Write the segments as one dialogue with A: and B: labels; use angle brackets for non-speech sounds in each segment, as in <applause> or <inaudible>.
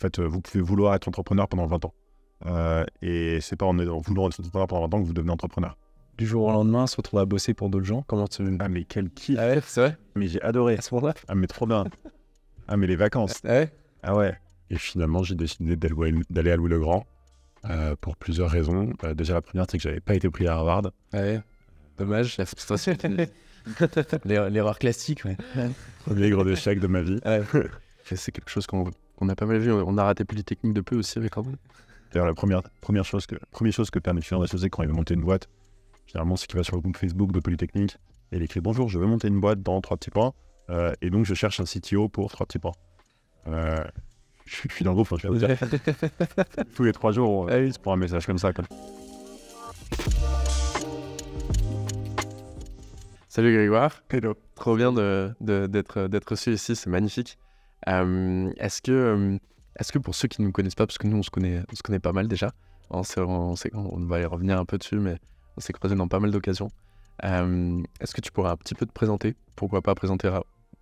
A: En fait, euh, vous pouvez vouloir être entrepreneur pendant 20 ans. Euh, et c'est pas en, en voulant être entrepreneur pendant 20 ans que vous devenez entrepreneur. Du jour au lendemain, se retrouve à bosser pour d'autres gens. Comment tu. Ah, mais quel kiff Ah ouais, c'est vrai Mais j'ai adoré. À ce moment Ah, mais trop bien Ah, mais les vacances Ah ouais Ah ouais Et finalement, j'ai décidé d'aller à Louis-le-Grand euh, pour plusieurs raisons. Euh, déjà, la première, c'est que j'avais pas été pris à Harvard. Ah ouais Dommage, la <laughs> L'erreur classique, ouais. Premier gros échec de ma vie. <laughs> C'est quelque chose qu'on on a pas mal vu. On a raté plus les techniques de peu aussi avec Ramon. D'ailleurs, la première, première chose que, première chose que permet va se quand il veut monter une boîte, généralement, c'est qu'il va sur le groupe Facebook de Polytechnique et il écrit Bonjour, je veux monter une boîte dans trois petits points. Euh, et donc, je cherche un CTO pour trois petits points. Euh, <laughs> je, suis dans le groupe, je vais vous dire. <laughs> Tous les trois jours, c'est ah pour un message comme ça.
B: Salut Grégoire. Hello. Trop bien de, d'être reçu ici, c'est magnifique. Euh, est-ce que, euh, est-ce que pour ceux qui ne nous connaissent pas, parce que nous on se connaît, on se connaît pas mal déjà, on, on va y revenir un peu dessus, mais on s'est croisés dans pas mal d'occasions. Euh, est-ce que tu pourrais un petit peu te présenter Pourquoi pas présenter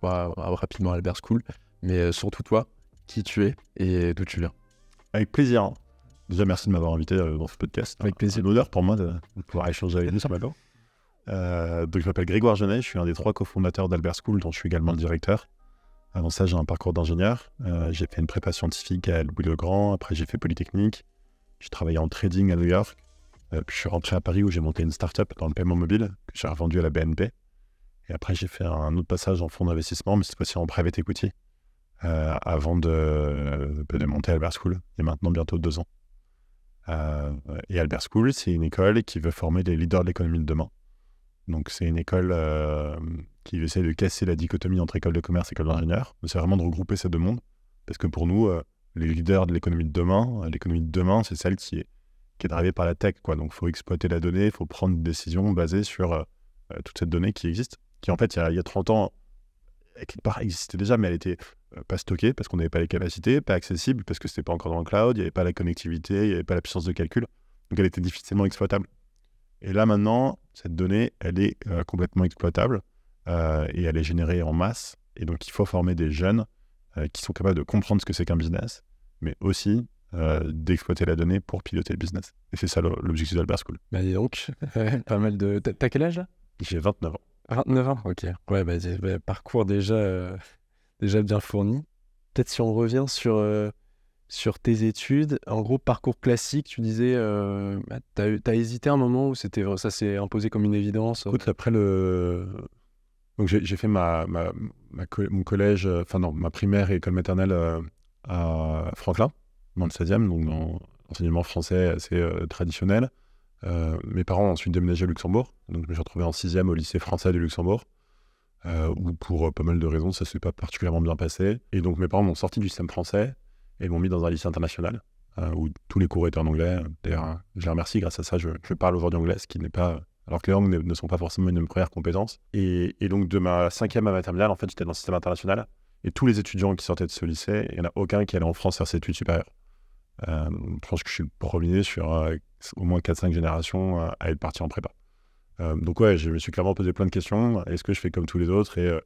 B: rapidement Albert School, mais surtout toi, qui tu es et
A: d'où tu viens Avec plaisir. Déjà, merci de m'avoir invité dans ce podcast. Avec plaisir. L'honneur pour moi de, pouvoir échanger avec nous donc, je m'appelle Grégoire Genet, je suis un des trois cofondateurs d'Albert School, dont je suis également le directeur. Avant ça, j'ai un parcours d'ingénieur. Euh, j'ai fait une prépa scientifique à Louis-le-Grand. Après, j'ai fait Polytechnique. J'ai travaillé en trading à New York. Euh, puis, je suis rentré à Paris où j'ai monté une start-up dans le paiement mobile que j'ai revendu à la BNP. Et après, j'ai fait un autre passage en fonds d'investissement, mais cette fois-ci en private equity, euh, avant de, de, monter Albert School, il maintenant bientôt deux ans. et Albert School, c'est une école qui veut former les leaders de l'économie de demain. Donc, c'est une école euh, qui essaie de casser la dichotomie entre école de commerce et école d'ingénieur. C'est vraiment de regrouper ces deux mondes. Parce que pour nous, euh, les leaders de l'économie de demain, euh, l'économie de demain, c'est celle qui est, qui est drivée par la tech. Quoi. Donc, il faut exploiter la donnée, il faut prendre des décisions basées sur toute cette donnée qui existe, qui en fait, il y a, 30 ans, quelque part existait déjà, mais elle était pas stockée parce qu'on n'avait pas les capacités, pas accessible parce que c'était pas encore dans le cloud, il n'y avait pas la connectivité, il n'y avait pas la puissance de calcul. Donc elle était difficilement exploitable. Et là maintenant, cette donnée, elle est euh, complètement exploitable euh, et elle est générée en masse. Et donc il faut former des jeunes euh, qui sont capables de comprendre ce que c'est qu'un business, mais aussi d'exploiter la donnée pour piloter le business. Et c'est ça l'objectif d'Albert School. Bah
B: donc, <laughs> pas mal de... T'as quel âge là J'ai 29 ans. 29 ans, ok. Ouais, bah, bah parcours déjà, déjà bien fourni. Peut-être si on revient sur sur tes études, en gros, parcours classique, tu disais, euh, bah, tu as, hésité un moment où ça s'est imposé comme une évidence euh
A: après le. j'ai fait ma, mon collège, euh, enfin, ma primaire et école maternelle à Franklin, dans le 16e, donc dans l'enseignement français assez traditionnel. mes parents ont ensuite déménagé au Luxembourg, donc je me suis retrouvé en 6e au lycée français du Luxembourg. où pour pas mal de raisons, ça s'est pas particulièrement bien passé. Et donc mes parents m'ont sorti du système français et m'ont mis dans un lycée international euh, où tous les cours étaient en anglais. D'ailleurs, hein, je les remercie, grâce à ça, je, parle aujourd'hui anglais, ce qui n'est pas. Alors que les langues ne sont pas forcément une première compétence. Et, et donc, de ma cinquième à ma terminale, en fait, j'étais dans le système international. Et tous les étudiants qui sortaient de ce lycée, il n'y en a aucun qui allait en France faire ses études supérieures. Euh, je pense que je suis le premier sur euh, au moins 4-5 générations à être parti en prépa. donc ouais, je me suis clairement posé plein de questions. Est-ce que je fais comme tous les autres et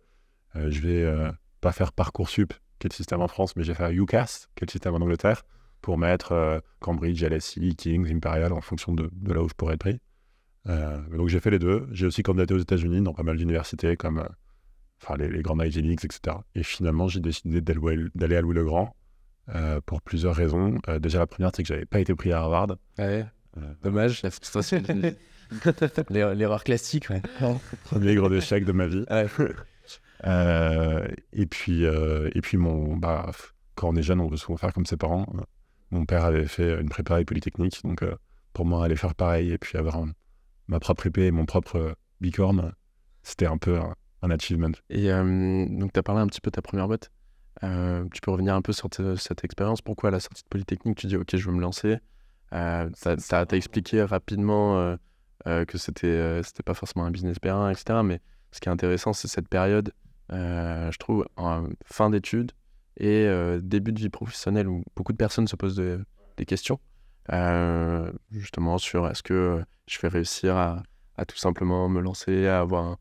A: je vais pas faire parcours sup? Quel le système en France, mais j'ai fait à UCAS, qui système en Angleterre, pour mettre euh, Cambridge, LSE, Kings, Imperial, en fonction de, là où je pourrais être pris. Euh, donc j'ai fait les deux. J'ai aussi candidaté aux États-Unis dans pas mal d'universités comme euh, enfin les, grandes Ivy etc. Et finalement, j'ai décidé d'aller à Louis-le-Grand pour plusieurs raisons. déjà, la première, c'est que j'avais pas été pris à Harvard. Ah Dommage, la
B: <laughs> L'erreur classique, ouais.
A: Premier gros échec de ma vie. Ah euh, et puis, euh, et puis mon, bah, quand on est jeune, on veut souvent faire comme ses parents. Euh, mon père avait fait une prépa et polytechnique, donc pour moi, aller faire pareil et puis avoir ma propre épée et mon propre bicorne, c'était un peu un, achievement.
B: Et donc, tu as parlé un petit peu de ta première boîte tu peux revenir un peu sur cette expérience. Pourquoi à la sortie de Polytechnique, tu dis OK, je veux me lancer ça t'a expliqué rapidement que c'était c'était pas forcément un business périn, etc. Mais ce qui est intéressant, c'est cette période euh, je trouve, en fin d'études et euh, début de vie professionnelle où beaucoup de personnes se posent des questions. Euh, justement sur est-ce que je vais réussir à, tout simplement me lancer, à avoir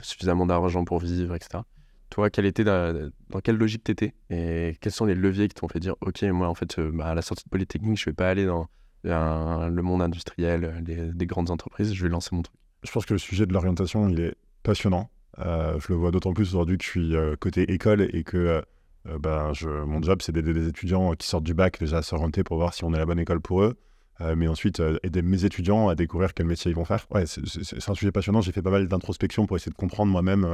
B: suffisamment d'argent pour vivre, etc. Toi, quelle était dans, quelle logique t'étais et quels sont les leviers qui t'ont fait dire ok moi en fait bah, à la sortie de polytechnique je vais pas aller dans le monde industriel des
A: grandes entreprises je vais lancer mon truc. Je pense que le sujet de l'orientation il est passionnant euh, je le vois d'autant plus aujourd'hui que je suis euh, côté école et que euh, ben, mon job, c'est d'aider des étudiants qui sortent du bac déjà à s'orienter pour voir si on est la bonne école pour eux. mais ensuite aider mes étudiants à découvrir quel métier ils vont faire. c'est un sujet passionnant. J'ai fait pas mal d'introspection pour essayer de comprendre moi-même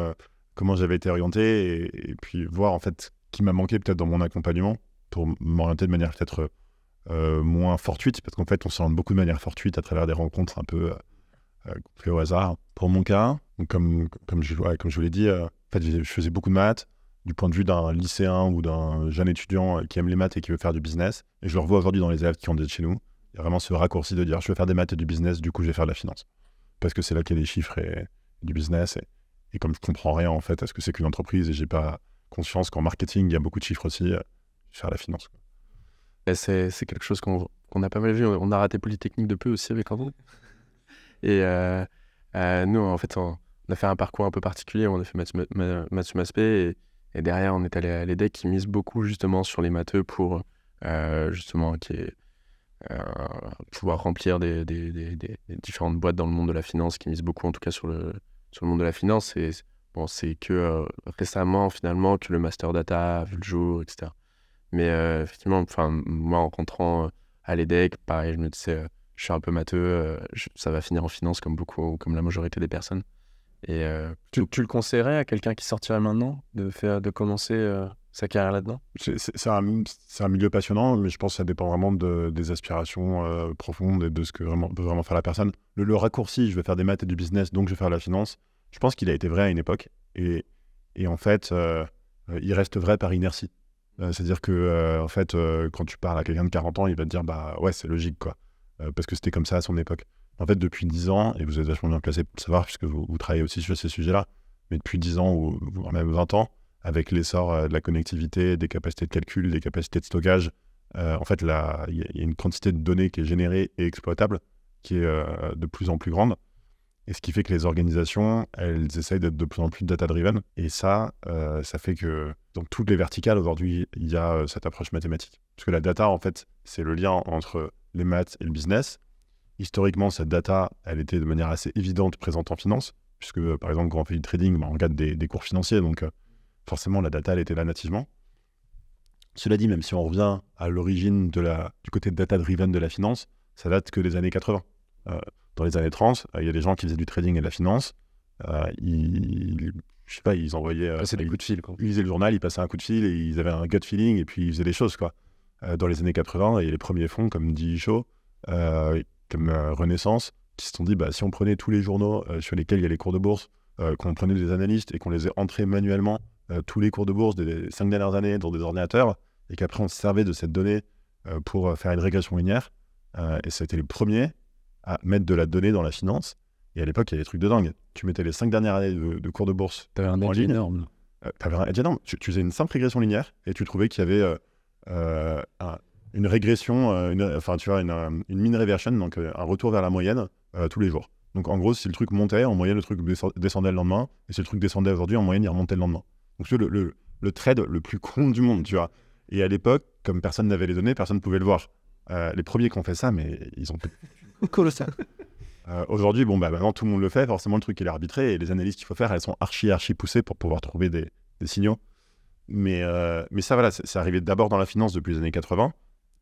A: comment j'avais été orienté et, puis voir en fait qui m'a manqué peut-être dans mon accompagnement pour m'orienter de manière peut-être moins fortuite, parce qu'en fait on s'oriente beaucoup de manière fortuite à travers des rencontres un peu fait euh, au hasard. Pour mon cas, comme, comme, je, vous l'ai dit, euh, en fait, je faisais beaucoup de maths du point de vue d'un lycéen ou d'un jeune étudiant euh, qui aime les maths et qui veut faire du business. Et je le revois aujourd'hui dans les élèves qui ont des chez nous. Il y a vraiment ce raccourci de dire je veux faire des maths et du business, du coup je vais faire de la finance. Parce que c'est là qu'il y a des chiffres et, du business. Et, comme je comprends rien en fait à ce que c'est qu'une entreprise et j'ai pas conscience qu'en marketing il y a beaucoup de chiffres aussi, je vais faire la finance.
B: C'est quelque chose qu'on a pas mal vu. On a raté Polytechnique de peu aussi avec vous et euh, euh, nous, en fait, on, a fait un parcours un peu particulier. On a fait maths et, et derrière, on est allé à l'EDEC qui mise beaucoup justement sur les matheux pour euh, justement qui pouvoir remplir des, des, différentes boîtes dans le monde de la finance qui mise beaucoup en tout cas sur le, sur le monde de la finance. Et bon, c'est que récemment finalement que le master data a vu le jour, etc. Mais effectivement, enfin, moi en rentrant à l'EDEC, pareil, je me disais, je suis un peu matheux, euh, ça va finir en finance comme beaucoup, comme la majorité des personnes. Et euh, tu, le conseillerais à quelqu'un qui sortirait maintenant de, faire, de commencer euh, sa carrière là-dedans
A: C'est un, milieu passionnant, mais je pense que ça dépend vraiment des aspirations profondes et de ce que vraiment, veut vraiment faire la personne. Le, raccourci, je vais faire des maths et du business, donc je vais faire la finance, je pense qu'il a été vrai à une époque. Et, en fait, il reste vrai par inertie. C'est-à-dire que, en fait, quand tu parles à quelqu'un de 40 ans, il va te dire Bah ouais, c'est logique, quoi. Euh, parce que c'était comme ça à son époque. En fait, depuis 10 ans, et vous êtes vachement bien placé pour le savoir, puisque vous, vous, travaillez aussi sur ces sujets-là, mais depuis 10 ans ou, même 20 ans, avec l'essor euh, de la connectivité, des capacités de calcul, des capacités de stockage, euh, en fait, il y, a une quantité de données qui est générée et exploitable qui est de plus en plus grande. Et ce qui fait que les organisations, elles essayent d'être de plus en plus data-driven. Et ça, ça fait que dans toutes les verticales, aujourd'hui, il y a cette approche mathématique. Parce que la data, en fait, c'est le lien entre les maths et le business. Historiquement, cette data, elle était de manière assez évidente présente en finance, puisque euh, par exemple, quand on fait du trading, bah, on regarde des, cours financiers, donc euh, forcément, la data, elle était là nativement. Cela dit, même si on revient à l'origine du côté data-driven de la finance, ça date que des années 80. Euh, dans les années 30, il y a des gens qui faisaient du trading et de la finance. ils, je sais pas, ils envoyaient. c'est des de fil. Ils lisaient le journal, ils passaient un coup de fil et ils avaient un gut feeling et puis ils faisaient des choses, quoi. Euh, dans les années 80, a les premiers fonds comme euh, comme euh, Renaissance, qui se sont dit, bah, si on prenait tous les journaux euh, sur lesquels il y a les cours de bourse, qu'on prenait des analystes et qu'on les ait entrés manuellement, tous les cours de bourse des cinq dernières années dans des ordinateurs, et qu'après on se servait de cette donnée pour faire une régression linéaire. et ça a été les premiers à mettre de la donnée dans la finance. Et à l'époque, il y avait des trucs de dingue. Tu mettais les cinq dernières années de, cours de bourse. T'avais un edge énorme. T'avais un énorme. Tu, faisais une simple régression linéaire et tu trouvais qu'il y avait euh, une régression, euh, une, enfin tu vois, une, une réversion reversion, donc euh, un retour vers la moyenne tous les jours. Donc en gros, si le truc montait, en moyenne, le truc descendait le lendemain. Et si le truc descendait aujourd'hui, en moyenne, il remontait le lendemain. Donc c'est le, le, trade le plus con du monde, tu vois. Et à l'époque, comme personne n'avait les données, personne ne pouvait le voir. les premiers qui ont fait ça, mais ils ont... <laughs> Colossal. <laughs> aujourd'hui, bon, bah, maintenant, tout le monde le fait. Forcément, le truc, est arbitré. Et les analyses qu'il faut faire, elles sont archi, archi poussées pour pouvoir trouver des signaux. Euh, mais, ça, voilà, c'est arrivé d'abord dans la finance depuis les années 80.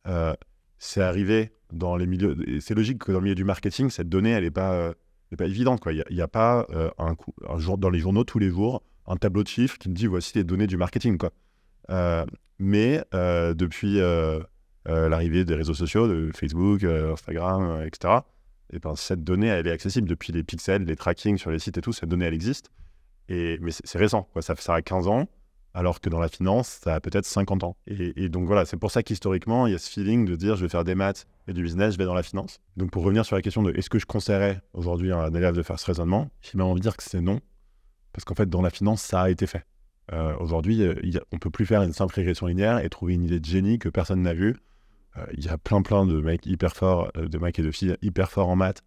A: Euh, c'est arrivé dans les milieux. C'est logique que dans le milieu du marketing, cette donnée, elle n'est pas, euh, pas évidente. Il n'y a, pas un, jour dans les journaux tous les jours un tableau de chiffres qui me dit voici les données du marketing. Quoi. mais depuis l'arrivée des réseaux sociaux, de Facebook, Instagram, etc., et eh ben, cette donnée, elle est accessible depuis les pixels, les trackings sur les sites et tout. Cette donnée, elle existe. Et, mais c'est récent. Quoi. Ça, ça a 15 ans alors que dans la finance, ça a peut-être 50 ans. Et, donc voilà, c'est pour ça qu'historiquement, il y a ce feeling de dire je vais faire des maths et du business, je vais dans la finance. Donc pour revenir sur la question de est-ce que je conseillerais aujourd'hui à un élève de faire ce raisonnement, j'ai même envie de dire que c'est non, parce qu'en fait, dans la finance, ça a été fait. Euh, aujourd'hui, euh, on peut plus faire une simple régression linéaire et trouver une idée de génie que personne n'a vue. Euh, il y a plein plein de mecs hyper forts, de mecs et de filles hyper forts en maths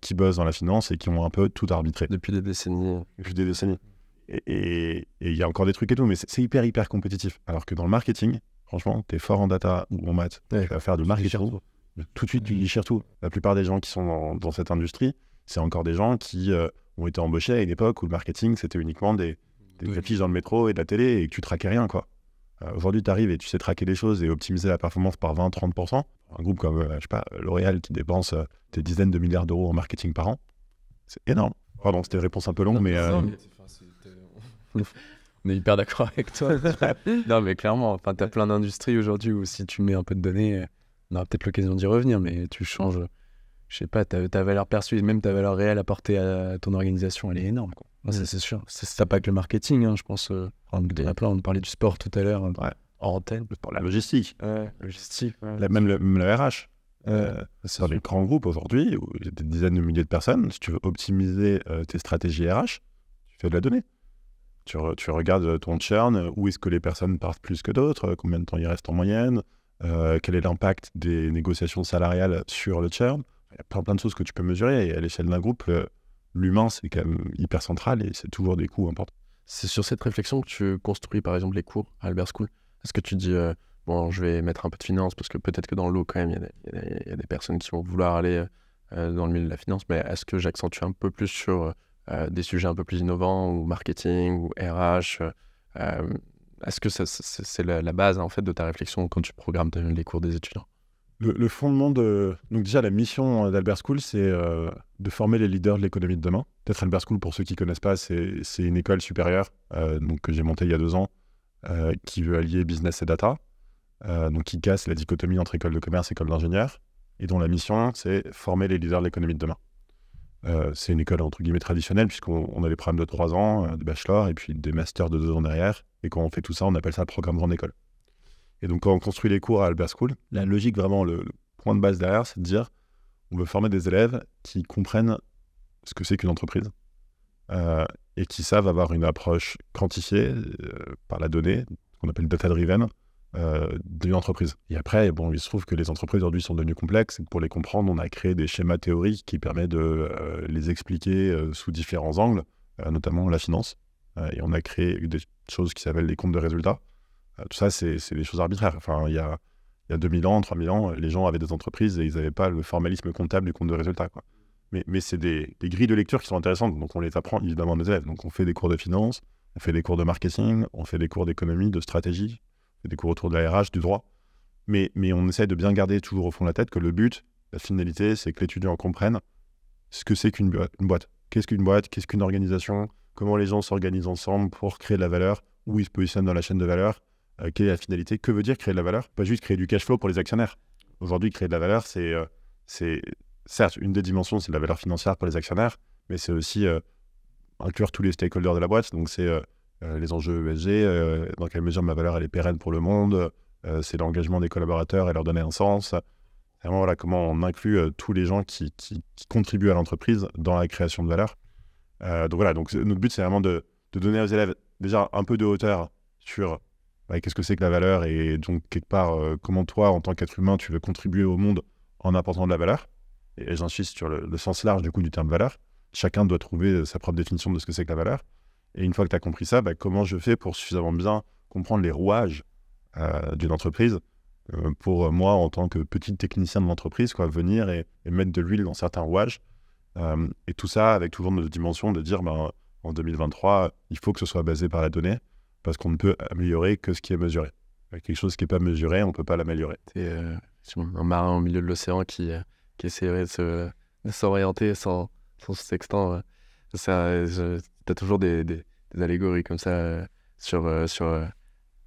A: qui bossent dans la finance et qui ont un peu tout arbitré. Depuis des décennies. Depuis des décennies et il y a encore des trucs et tout, mais c'est hyper, hyper compétitif. Alors que dans le marketing, franchement, tu es fort en data ou en maths, tu vas faire du marketing. Tout de suite, tu déchires tout. La plupart des gens qui sont dans, cette industrie, c'est encore des gens qui euh, ont été embauchés à une époque où le marketing, c'était uniquement des, des dans le métro et de la télé et que tu traquais rien, quoi. Euh, aujourd'hui, tu arrives et tu sais traquer des choses et optimiser la performance par 20-30%. Un groupe comme, je euh, je sais pas, L'Oréal qui dépense des dizaines de milliards d'euros en marketing par an, c'est énorme. Pardon, c'était une réponse un peu longue, mais
B: on est hyper d'accord avec toi. <laughs> non, mais clairement, enfin, tu as plein d'industries aujourd'hui où si tu mets un peu de données, on aura peut-être l'occasion d'y revenir, mais tu changes, je sais pas, ta, valeur perçue et même ta valeur réelle apportée à ton organisation, elle est énorme. Mm. c'est sûr. Ça pas que le marketing, hein, je pense. Euh, a plein, on parlait du sport tout à l'heure, euh, en antenne. Pour la logistique.
A: la, même, le, RH. Euh, c'est sur les grands groupes aujourd'hui, où il y a des dizaines de milliers de personnes, si tu veux optimiser euh, tes stratégies RH, tu fais de la donnée. Tu, regardes euh, ton churn, euh, où est-ce que les personnes partent plus que d'autres, euh, combien de temps il reste en moyenne, quel est l'impact des négociations salariales sur le churn. Il y a plein, plein de choses que tu peux mesurer. Et à l'échelle d'un groupe, l'humain, c'est quand même hyper central et c'est toujours des coûts importants. C'est sur cette réflexion que tu construis, par exemple, les cours à Albert School. Est-ce que tu dis, bon, je vais mettre un peu
B: de finance parce que peut-être que dans l'eau, quand même, il y, a des personnes qui vont vouloir aller dans le milieu de la finance, mais est-ce que j'accentue un peu plus sur euh, des sujets un peu plus innovants ou marketing ou RH euh, euh, Est-ce que c'est la, base en fait de ta réflexion quand tu programmes
A: les cours des étudiants le, fondement de. Donc, déjà, la mission d'Albert School, c'est de former les leaders de l'économie de demain. Peut-être Albert School, pour ceux qui ne connaissent pas, c'est une école supérieure donc, que j'ai montée il y a deux ans qui veut allier business et data, donc qui casse la dichotomie entre école de commerce et école d'ingénieur, et dont la mission, c'est former les leaders de l'économie de demain. Euh, c'est une école entre guillemets traditionnelle, puisqu'on a des programmes de 3 ans, de euh, des bachelors, et puis des masters de 2 ans derrière. Et quand on fait tout ça, on appelle ça le programme grande école. Et donc, quand on construit les cours à Albert School, la logique, vraiment, le, point de base derrière, c'est de dire on veut former des élèves qui comprennent ce que c'est qu'une entreprise euh, et qui savent avoir une approche quantifiée par la donnée, qu'on appelle data-driven, euh, d'une entreprise. Et après, bon, il se trouve que les entreprises aujourd'hui sont devenues complexes et pour les comprendre, on a créé des schémas théoriques qui permettent de euh, les expliquer euh, sous différents angles, euh, notamment la finance. et on a créé des choses qui s'appellent les comptes de résultats. tout ça, c'est des choses arbitraires. Enfin, il y a, il y a 2000 ans, 3000 ans, les gens avaient des entreprises et ils n'avaient pas le formalisme comptable du compte de résultats. Mais, c'est des, des, grilles de lecture qui sont intéressantes, donc on les apprend évidemment à nos élèves. Donc on fait des cours de finance, on fait des cours de marketing, on fait des cours d'économie, de stratégie, des cours autour de la RH, du droit. Mais, mais on essaie de bien garder toujours au fond de la tête que le but, la finalité, c'est que l'étudiant comprenne ce que c'est qu'une boîte. Qu'est-ce qu'une boîte Qu'est-ce qu'une organisation Comment les gens s'organisent ensemble pour créer de la valeur Où ils se positionnent dans la chaîne de valeur euh, Quelle est la finalité Que veut dire créer de la valeur Pas juste créer du cash flow pour les actionnaires. Aujourd'hui, créer de la valeur, c'est euh, c'est certes une des dimensions, c'est de la valeur financière pour les actionnaires, mais c'est aussi euh, inclure tous les stakeholders de la boîte. Donc c'est euh, les enjeux ESG, euh, dans quelle mesure ma valeur elle est pérenne pour le monde, euh, c'est l'engagement des collaborateurs et leur donner un sens. Vraiment, voilà comment on inclut tous les gens qui, contribuent à l'entreprise dans la création de valeur. donc voilà, donc notre but c'est vraiment de, donner aux élèves déjà un peu de hauteur sur bah, qu'est-ce que c'est que la valeur et donc quelque part comment toi en tant qu'être humain tu veux contribuer au monde en apportant de la valeur et j'insiste sur le, le, sens large du coup du terme valeur chacun doit trouver sa propre définition de ce que c'est que la valeur et une fois que tu as compris ça, bah, comment je fais pour suffisamment bien comprendre les rouages euh, d'une entreprise euh, pour euh, moi, en tant que petit technicien de l'entreprise, quoi, venir et, mettre de l'huile dans certains rouages. et tout ça avec toujours notre dimension de dire, ben, en 2023, il faut que ce soit basé par la donnée, parce qu'on ne peut améliorer que ce qui est mesuré. Quelque chose qui n'est pas mesuré, on ne peut pas l'améliorer. C'est un marin au milieu de l'océan qui, qui essaierait de s'orienter
B: sans, sans, as toujours des, allégories comme ça euh, sur, euh, sur euh,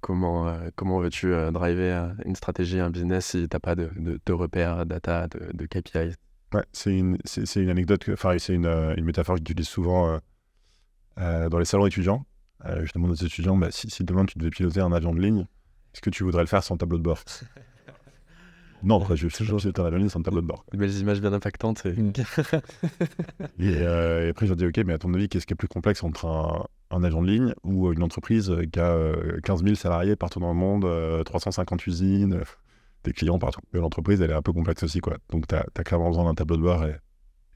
B: comment, comment veux-tu driver une stratégie, un business si t'as pas de, de, de, data, de, de KPI.
A: c'est une, anecdote, enfin, c'est une, une, métaphore que j'utilise souvent dans les salons étudiants. Justement, je demande aux étudiants, bah, si, si, demain tu devais piloter un avion de ligne, est-ce que tu voudrais le faire sans tableau de bord <laughs> Non, ah, je suis sur la ligne sur tableau de bord.
B: Des belles images bien impactantes. <laughs>
A: Euh, et, après, je dis, OK, mais à ton avis, qu'est-ce qui est plus complexe entre un, un agent de ligne ou euh, une entreprise qui a 15 euh, 000 salariés partout dans le monde, 350 usines, des clients partout L'entreprise, elle est un peu complexe aussi, quoi. Donc, tu as, clairement besoin d'un tableau de bord et,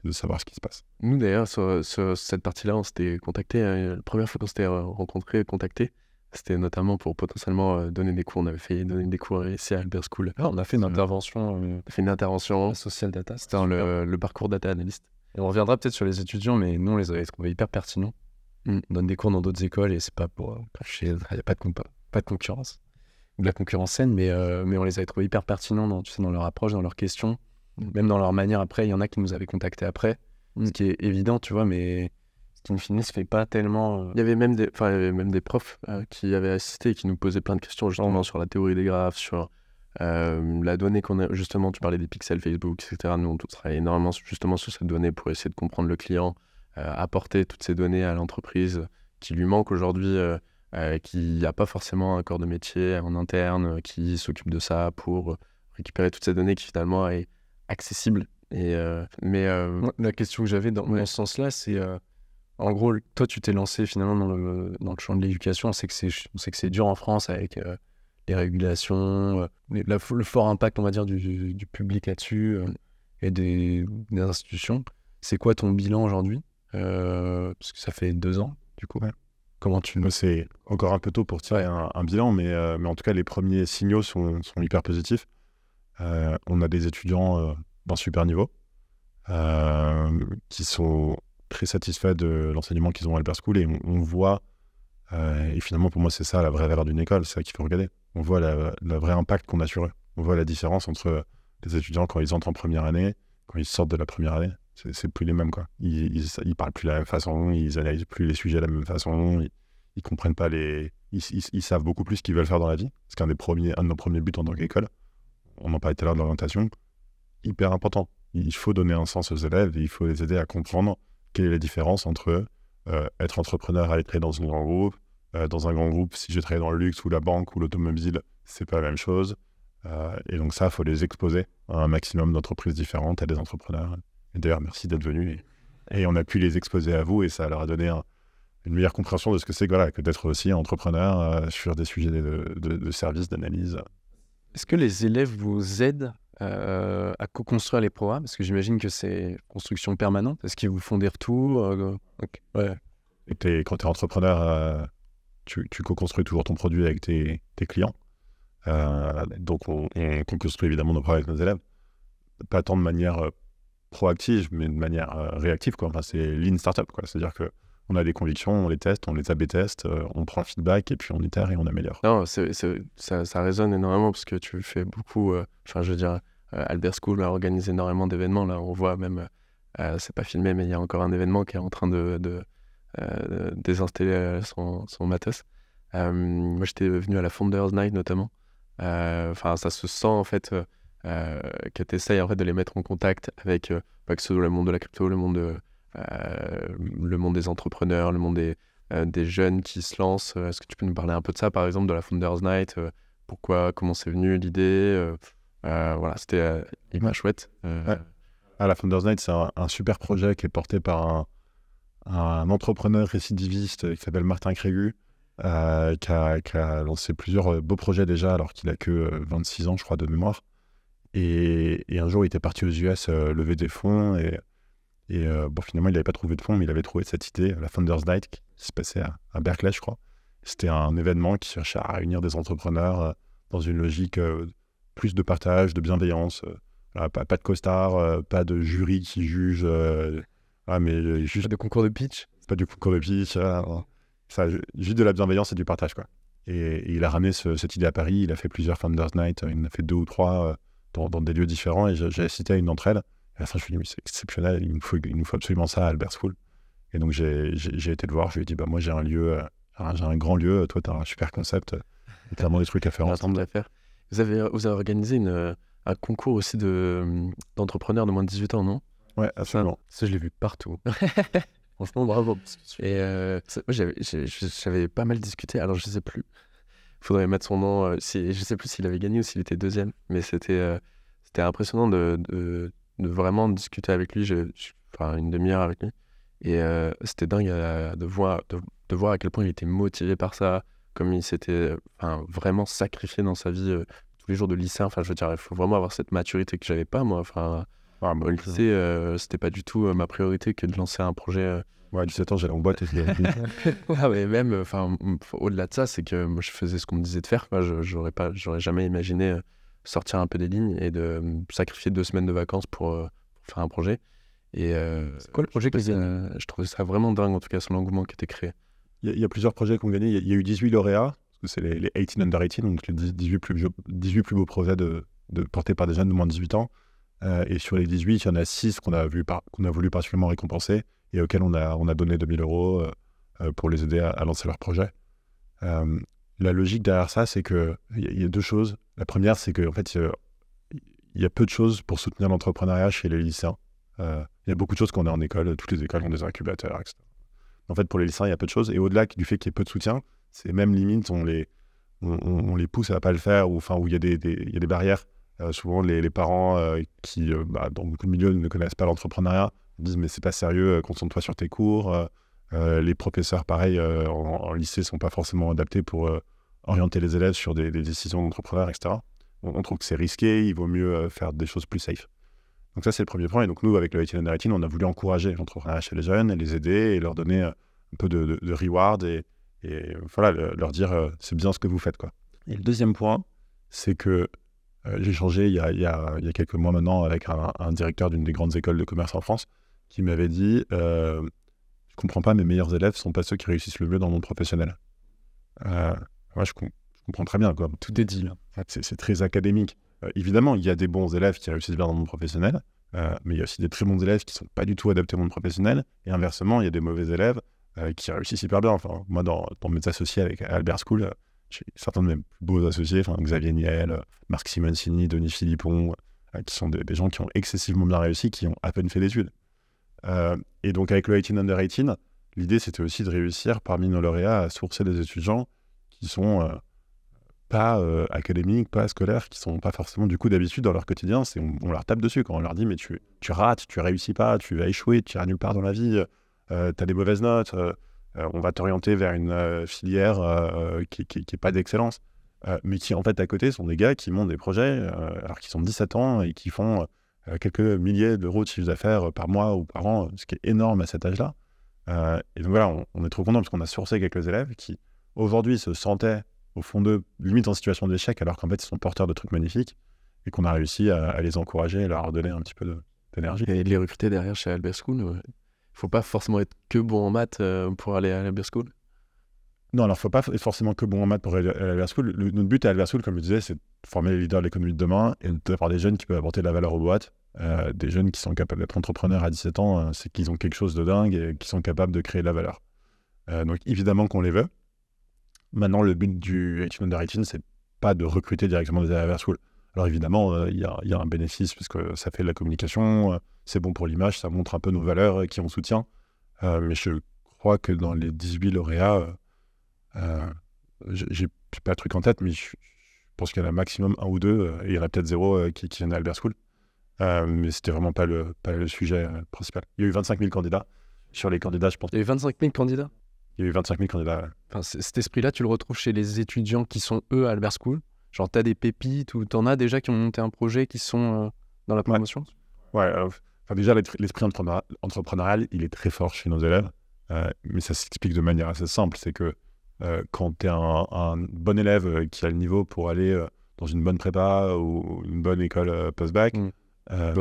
A: de savoir ce qui se passe.
B: Nous, d'ailleurs, sur, cette partie-là, on s'était contacté. Hein, la première fois qu'on s'était rencontrés, contacté, c'était notamment pour potentiellement euh, donner des cours. On avait fait donner des cours ici à Albert School. Ah, euh, on a fait une intervention. fait une intervention. Social data. C'était le, le, parcours data analyst. Et on reviendra peut-être sur les étudiants, mais nous, on les avait trouvés hyper pertinents. Mm. On donne des cours dans d'autres écoles et c'est pas pour euh, Il n'y a pas de, pas de concurrence. De la concurrence saine, mais, mais on les avait trouvés hyper pertinents dans, tu sais, dans leur approche, dans leurs questions, mm. même dans leur manière après. Il y en a qui nous avaient contactés après, mm. ce qui est évident, tu vois, mais qui ne finissent fait pas tellement. Euh, il y avait même des, enfin, il y avait même des profs euh, qui avaient assisté et qui nous posaient plein de questions justement sur la théorie des graphes, sur euh, la donnée qu'on a. Justement, tu parlais des pixels Facebook, etc. Nous, on travaille énormément justement sur cette donnée pour essayer de comprendre le client, apporter toutes ces données à l'entreprise qui lui manque aujourd'hui, qui n'a pas forcément un corps de métier en interne, qui s'occupe de ça pour récupérer toutes ces données qui finalement est accessible. Et mais la question que j'avais dans, dans ce sens-là, c'est en gros, toi, tu t'es lancé finalement dans le, champ de l'éducation. On sait que c'est dur en France avec euh, les régulations, euh, le fort impact, on va dire, du, public là-dessus euh, et des, institutions. C'est
A: quoi ton bilan aujourd'hui Parce que ça fait deux ans, du coup. Comment tu... C'est encore un peu tôt pour tirer un, bilan, mais, mais en tout cas, les premiers signaux sont, sont hyper positifs. on a des étudiants d'un super niveau qui sont très satisfaits de l'enseignement qu'ils ont à Albert School et on, voit, euh, et finalement pour moi c'est ça la vraie valeur d'une école, c'est ça qu'il faut regarder. On voit le vrai impact qu'on a sur eux. On voit la différence entre les étudiants quand ils entrent en première année, quand ils sortent de la première année. C'est plus les mêmes quoi. Ils, ils, parlent plus de la même façon, ils analysent plus les sujets de la même façon, ils, comprennent pas les. Ils, savent beaucoup plus ce qu'ils veulent faire dans la vie. C'est qu'un des premiers, un de nos premiers buts en tant qu'école, on en parlait tout à l'heure de l'orientation, hyper important. Il faut donner un sens aux élèves, il faut les aider à comprendre quelle est la différence entre euh, être entrepreneur et travailler dans un grand groupe euh, Dans un grand groupe, si je travaille dans le luxe ou la banque ou l'automobile, c'est pas la même chose. Euh, et donc ça, il faut les exposer à un maximum d'entreprises différentes, à des entrepreneurs. d'ailleurs, merci d'être venu. Et, on a pu les exposer à vous et ça leur a donné une meilleure compréhension de ce que c'est que d'être aussi entrepreneur sur des sujets de services, d'analyse. Est-ce que les élèves
B: vous aident euh, à co-construire les programmes Parce que j'imagine que c'est construction permanente.
A: Est-ce qu'ils vous font des retours euh, ouais. Et quand euh, tu es entrepreneur, tu, co-construis toujours ton produit avec tes, clients. donc, on, on, construit évidemment nos programmes avec nos élèves. Pas tant de manière proactive, mais de manière réactive. Quoi. Enfin, c'est lean startup. C'est-à-dire que on a des convictions, on les teste, on les A-B teste, euh, on prend le feedback et puis on itère et on améliore.
B: Non, ça, résonne énormément parce que tu fais beaucoup, euh, enfin, je veux dire, euh, Albert School organisé énormément d'événements. Là, on voit même, c'est pas filmé, mais il y a encore un événement qui est en train de, désinstaller son, matos. moi, j'étais venu à la Founders Night notamment. Enfin, ça se sent en fait que tu essayes en fait, de les mettre en contact avec pas que le monde de la crypto, le monde de, euh, le monde des entrepreneurs, le monde des, euh, des jeunes qui se lancent. Euh, est-ce que tu peux nous parler un peu de ça, par exemple, de la Founders Night Pourquoi, comment c'est venu l'idée
A: Voilà, c'était image chouette. Ah, la Founders Night, c'est un, super projet qui est porté par un, un entrepreneur récidiviste qui s'appelle Martin Crégu, qui, a, qui, a, lancé plusieurs beaux projets déjà, alors qu'il a que 26 ans, je crois, de mémoire. Et, et, un jour, il était parti aux US lever des fonds et et euh, bon, finalement, il n'avait pas trouvé de fonds, mais il avait trouvé cette idée, la Founders Night, qui se passait à, Berkeley, je crois. C'était un événement qui cherchait à réunir des entrepreneurs euh, dans une logique euh, plus de partage, de bienveillance. pas, de costard, pas de jury qui juge. Ah, mais juste... Pas de concours de pitch Pas du concours de pitch. ça, juste de la bienveillance et du partage, quoi. Et, il a ramené cette idée à Paris. Il a fait plusieurs Founders Night. Il en a fait deux ou trois dans des lieux différents. Et j'ai cité une d'entre elles la c'est exceptionnel, il nous, faut, absolument ça à Albert School. Et donc, j'ai été le voir, je lui ai dit, bah, moi, j'ai un lieu, euh, j'ai un grand lieu, toi, t'as un super concept, euh, tellement des trucs à faire ensemble. <laughs> à faire. Vous avez, vous avez organisé une,
B: euh, un concours aussi d'entrepreneurs de, moins de 18 ans, non Ouais, absolument. Ça, je l'ai vu partout. <laughs> Franchement, bravo. Et moi, j'avais pas mal discuté, alors je sais plus. Faudrait mettre son nom. si, je sais plus s'il avait gagné ou s'il était deuxième, mais c'était c'était impressionnant de, de, de vraiment discuter avec lui. J'ai enfin une demi-heure avec lui. Et euh, c'était dingue de, voir, de, voir à quel point il était motivé par ça, comme il s'était enfin, vraiment sacrifié dans sa vie euh, tous les jours de lycée. Enfin, je veux dire, il faut vraiment avoir cette maturité que j'avais pas, moi. Enfin, ah, bah euh, c'était pas du tout ma priorité que de lancer un projet. Ouais, à 17 ans, j'allais en boîte et <laughs> Ouais, mais même, enfin, au-delà de ça, c'est que moi, je faisais ce qu'on me disait de faire. Moi, je, j'aurais, pas, j'aurais jamais imaginé sortir un peu des lignes et de hum, sacrifier deux semaines de vacances pour, euh, faire un projet. Et euh, c'est quoi le projet que Je trouvais ça vraiment dingue, en tout cas, sur l'engouement qui a été créé.
A: Il y, a plusieurs projets qui ont gagné. Il y, a eu 18 lauréats, parce que c'est les, 18 under 18, donc les 18 plus, 18 plus beaux projets de, de, portés par des jeunes de moins de 18 ans. Euh, et sur les 18, il y en a 6 qu'on a, vu qu'on a voulu particulièrement récompenser et auxquels on a, on a donné 2000 euros pour les aider à lancer leur projet la logique derrière ça, c'est qu'il y, y a deux choses. La première, c'est qu'en en fait, il euh, y a peu de choses pour soutenir l'entrepreneuriat chez les lycéens. Euh, il y a beaucoup de choses qu'on a en école, toutes les écoles ont des incubateurs, etc. En fait, pour les lycéens, il y a peu de choses. Et au-delà du fait qu'il y ait peu de soutien, c'est même limite, on les, on, les pousse à ne pas le faire, enfin, où il y, a des, barrières. Euh, souvent, les, parents qui, bah, dans beaucoup de milieux, ne connaissent pas l'entrepreneuriat, disent Mais c'est pas sérieux, concentre-toi sur tes cours, euh, les professeurs, pareil, euh, en, lycée, lycée, sont pas forcément adaptés pour euh, orienter les élèves sur des, décisions d'entrepreneurs, etc. On, trouve que c'est risqué, il vaut mieux faire des choses plus safe. Donc ça, c'est le premier point. Et donc nous, avec le IT on a voulu encourager l'entrepreneuriat chez les jeunes, et les aider et leur donner un peu de, reward et, voilà, leur dire c'est bien ce que vous faites. Quoi. Et le deuxième point, c'est que j'ai changé il y, a, quelques mois maintenant avec un, directeur d'une des grandes écoles de commerce en France qui m'avait dit je comprends pas, mes meilleurs élèves sont pas ceux qui réussissent le mieux dans le monde professionnel. Euh, je, comprends très bien, Tout est dit, là. C'est très académique. Euh, évidemment, il y a des bons élèves qui réussissent bien dans le monde professionnel, euh, mais il y a aussi des très bons élèves qui sont pas du tout adaptés au monde professionnel. Et inversement, il y a des mauvais élèves qui réussissent hyper bien. moi, dans, mes associés avec Albert School, j'ai certains de mes beaux associés, enfin, Xavier Niel, Marc Simoncini, Denis Philippon, qui sont des, des gens qui ont excessivement bien réussi, qui ont à peine fait d'études. Euh, et donc, avec le 18 Under 18, l'idée, c'était aussi de réussir parmi nos lauréats à sourcer des étudiants qui sont euh, pas euh, académiques, pas scolaires, qui sont pas forcément du coup d'habitude dans leur quotidien. C'est on, leur tape dessus quand on leur dit mais tu, tu rates, tu réussis pas, tu vas échouer, tu iras nulle part dans la vie, tu as des mauvaises notes, on va t'orienter vers une filière qui, qui, est pas d'excellence, mais qui en fait à côté sont des gars qui montent des projets alors qu'ils sont 17 ans et qui font euh, quelques milliers d'euros de chiffre d'affaires euh, par mois ou par an, ce qui est énorme à cet âge-là. Euh, et donc voilà, on, est trop content parce qu'on a sourcé quelques élèves qui, aujourd'hui, se sentaient au fond d'eux, limite en situation d'échec, alors qu'en fait, ils sont porteurs de trucs magnifiques et qu'on a réussi à, les encourager, à leur donner un petit peu d'énergie. Et de les recruter derrière chez Albert School, il ne
B: faut pas forcément être que bon en maths pour aller à Albert School
A: non, alors il ne faut pas forcément que bon en maths pour aller notre but à la School, comme je disais, c'est de former les leaders de l'économie de demain et d'avoir des jeunes qui peuvent apporter de la valeur aux boîtes. Euh, des jeunes qui sont capables d'être entrepreneurs à 17 ans, euh, c'est qu'ils ont quelque chose de dingue et qui sont capables de créer de la valeur. Euh, donc évidemment qu'on les veut. Maintenant, le but du H ce c'est pas de recruter directement des à School. Alors évidemment, il y, a un bénéfice parce que ça fait de la communication, c'est bon pour l'image, ça montre un peu nos valeurs et qui on soutient. mais je crois que dans les 18 lauréats, euh, j'ai pas le truc en tête, mais je pense qu'il y en a maximum un ou deux, euh, et il y en a peut-être zéro euh, qui, viennent à Albert School. mais c'était vraiment pas le, pas le sujet principal. Il y a eu 25 000 candidats. Sur les candidats, je pense. Il y a eu 25 000 candidats Il y a eu 25 000 candidats. Enfin, cet esprit-là,
B: tu le retrouves chez les étudiants qui sont eux à Albert School Genre, t'as des pépites ou t'en as déjà qui ont monté un projet qui sont dans la promotion
A: Ouais, ouais enfin, déjà, l'esprit entrepreneurial, il est très fort chez nos élèves, mais ça s'explique de manière assez simple. C'est que euh, quand tu es un, bon élève euh, qui a le niveau pour aller euh, dans une bonne prépa ou une bonne école post-bac, mm. euh,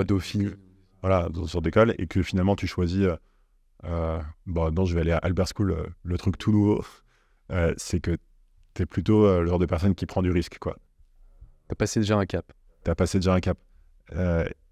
A: voilà, dans ce genre d'école, et que finalement tu choisis, bon, non, je vais aller à Albert School, le truc tout nouveau, <laughs> c'est que tu es plutôt le genre de personne qui prend du risque, quoi. as passé déjà un cap. T'as passé déjà un cap.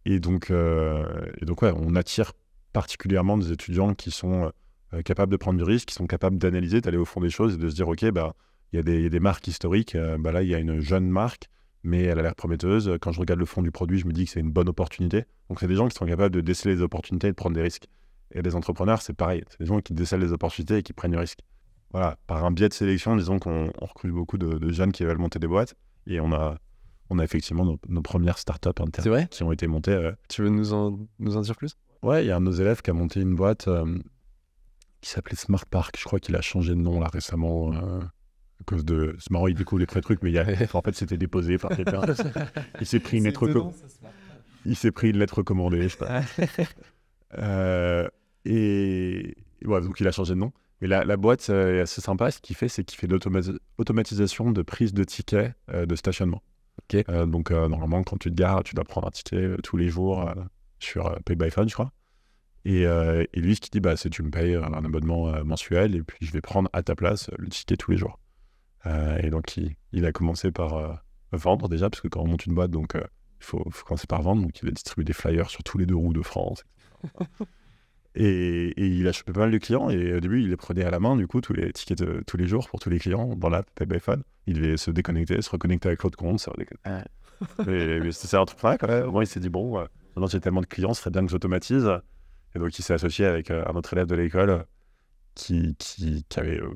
A: et donc, et donc on attire particulièrement des étudiants qui sont euh, capables de prendre du risque, qui sont capables d'analyser, d'aller au fond des choses et de se dire, OK, bah, il bah, y, y, a des marques historiques, euh, bah là, il y a une jeune marque, mais elle a l'air prometteuse. Quand je regarde le fond du produit, je me dis que c'est une bonne opportunité. Donc, c'est des gens qui sont capables de déceler les opportunités et de prendre des risques. Et les entrepreneurs, c'est pareil. C'est des gens qui décèlent les opportunités et qui prennent du risque. Voilà, par un biais de sélection, disons qu'on recrute beaucoup de, jeunes qui veulent monter des boîtes. Et on a, on a effectivement nos, premières startups internes qui ont été montées. Tu veux nous en, nous en dire plus Ouais, il y a un de nos élèves qui a monté une boîte. Euh, qui s'appelait Smart Park. Je crois qu'il a changé de nom là récemment. Euh, à cause de. C'est marrant, il découvre des vrais trucs, mais il y a... <laughs> en fait, c'était déposé par <laughs> Il s'est pris une lettre. il s'est pris une lettre recommandée, je <laughs> euh, et. Ouais, donc, il a changé de nom. Mais la, la boîte, euh, est assez sympa. Ce qu'il fait, c'est qu'il fait l'automatisation de prise de tickets de stationnement. donc, normalement, quand tu te gares, tu dois prendre un ticket tous les jours sur Pay by Phone, je crois. Euh, et, lui, ce qu'il dit, bah, c'est tu me payes un abonnement euh, mensuel et puis je vais prendre à ta place euh, le ticket tous les jours. et donc, il, a commencé par vendre déjà, parce que quand on monte une boîte, donc il faut, commencer par vendre. Donc, il a distribué des flyers sur tous les deux roues de France. <laughs> et, il a chopé pas mal de clients. Et au début, il les prenait à la main, du coup, tous les tickets de, tous les jours pour tous les clients dans l'app iPhone. Il devait se déconnecter, se reconnecter avec l'autre compte. mais, c'est un truc là, quand même. Moi, il s'est dit, bon, maintenant j'ai tellement de clients, ce serait bien que j'automatise. Et donc, il s'est associé avec euh, un autre élève de l'école qui, qui, avait euh,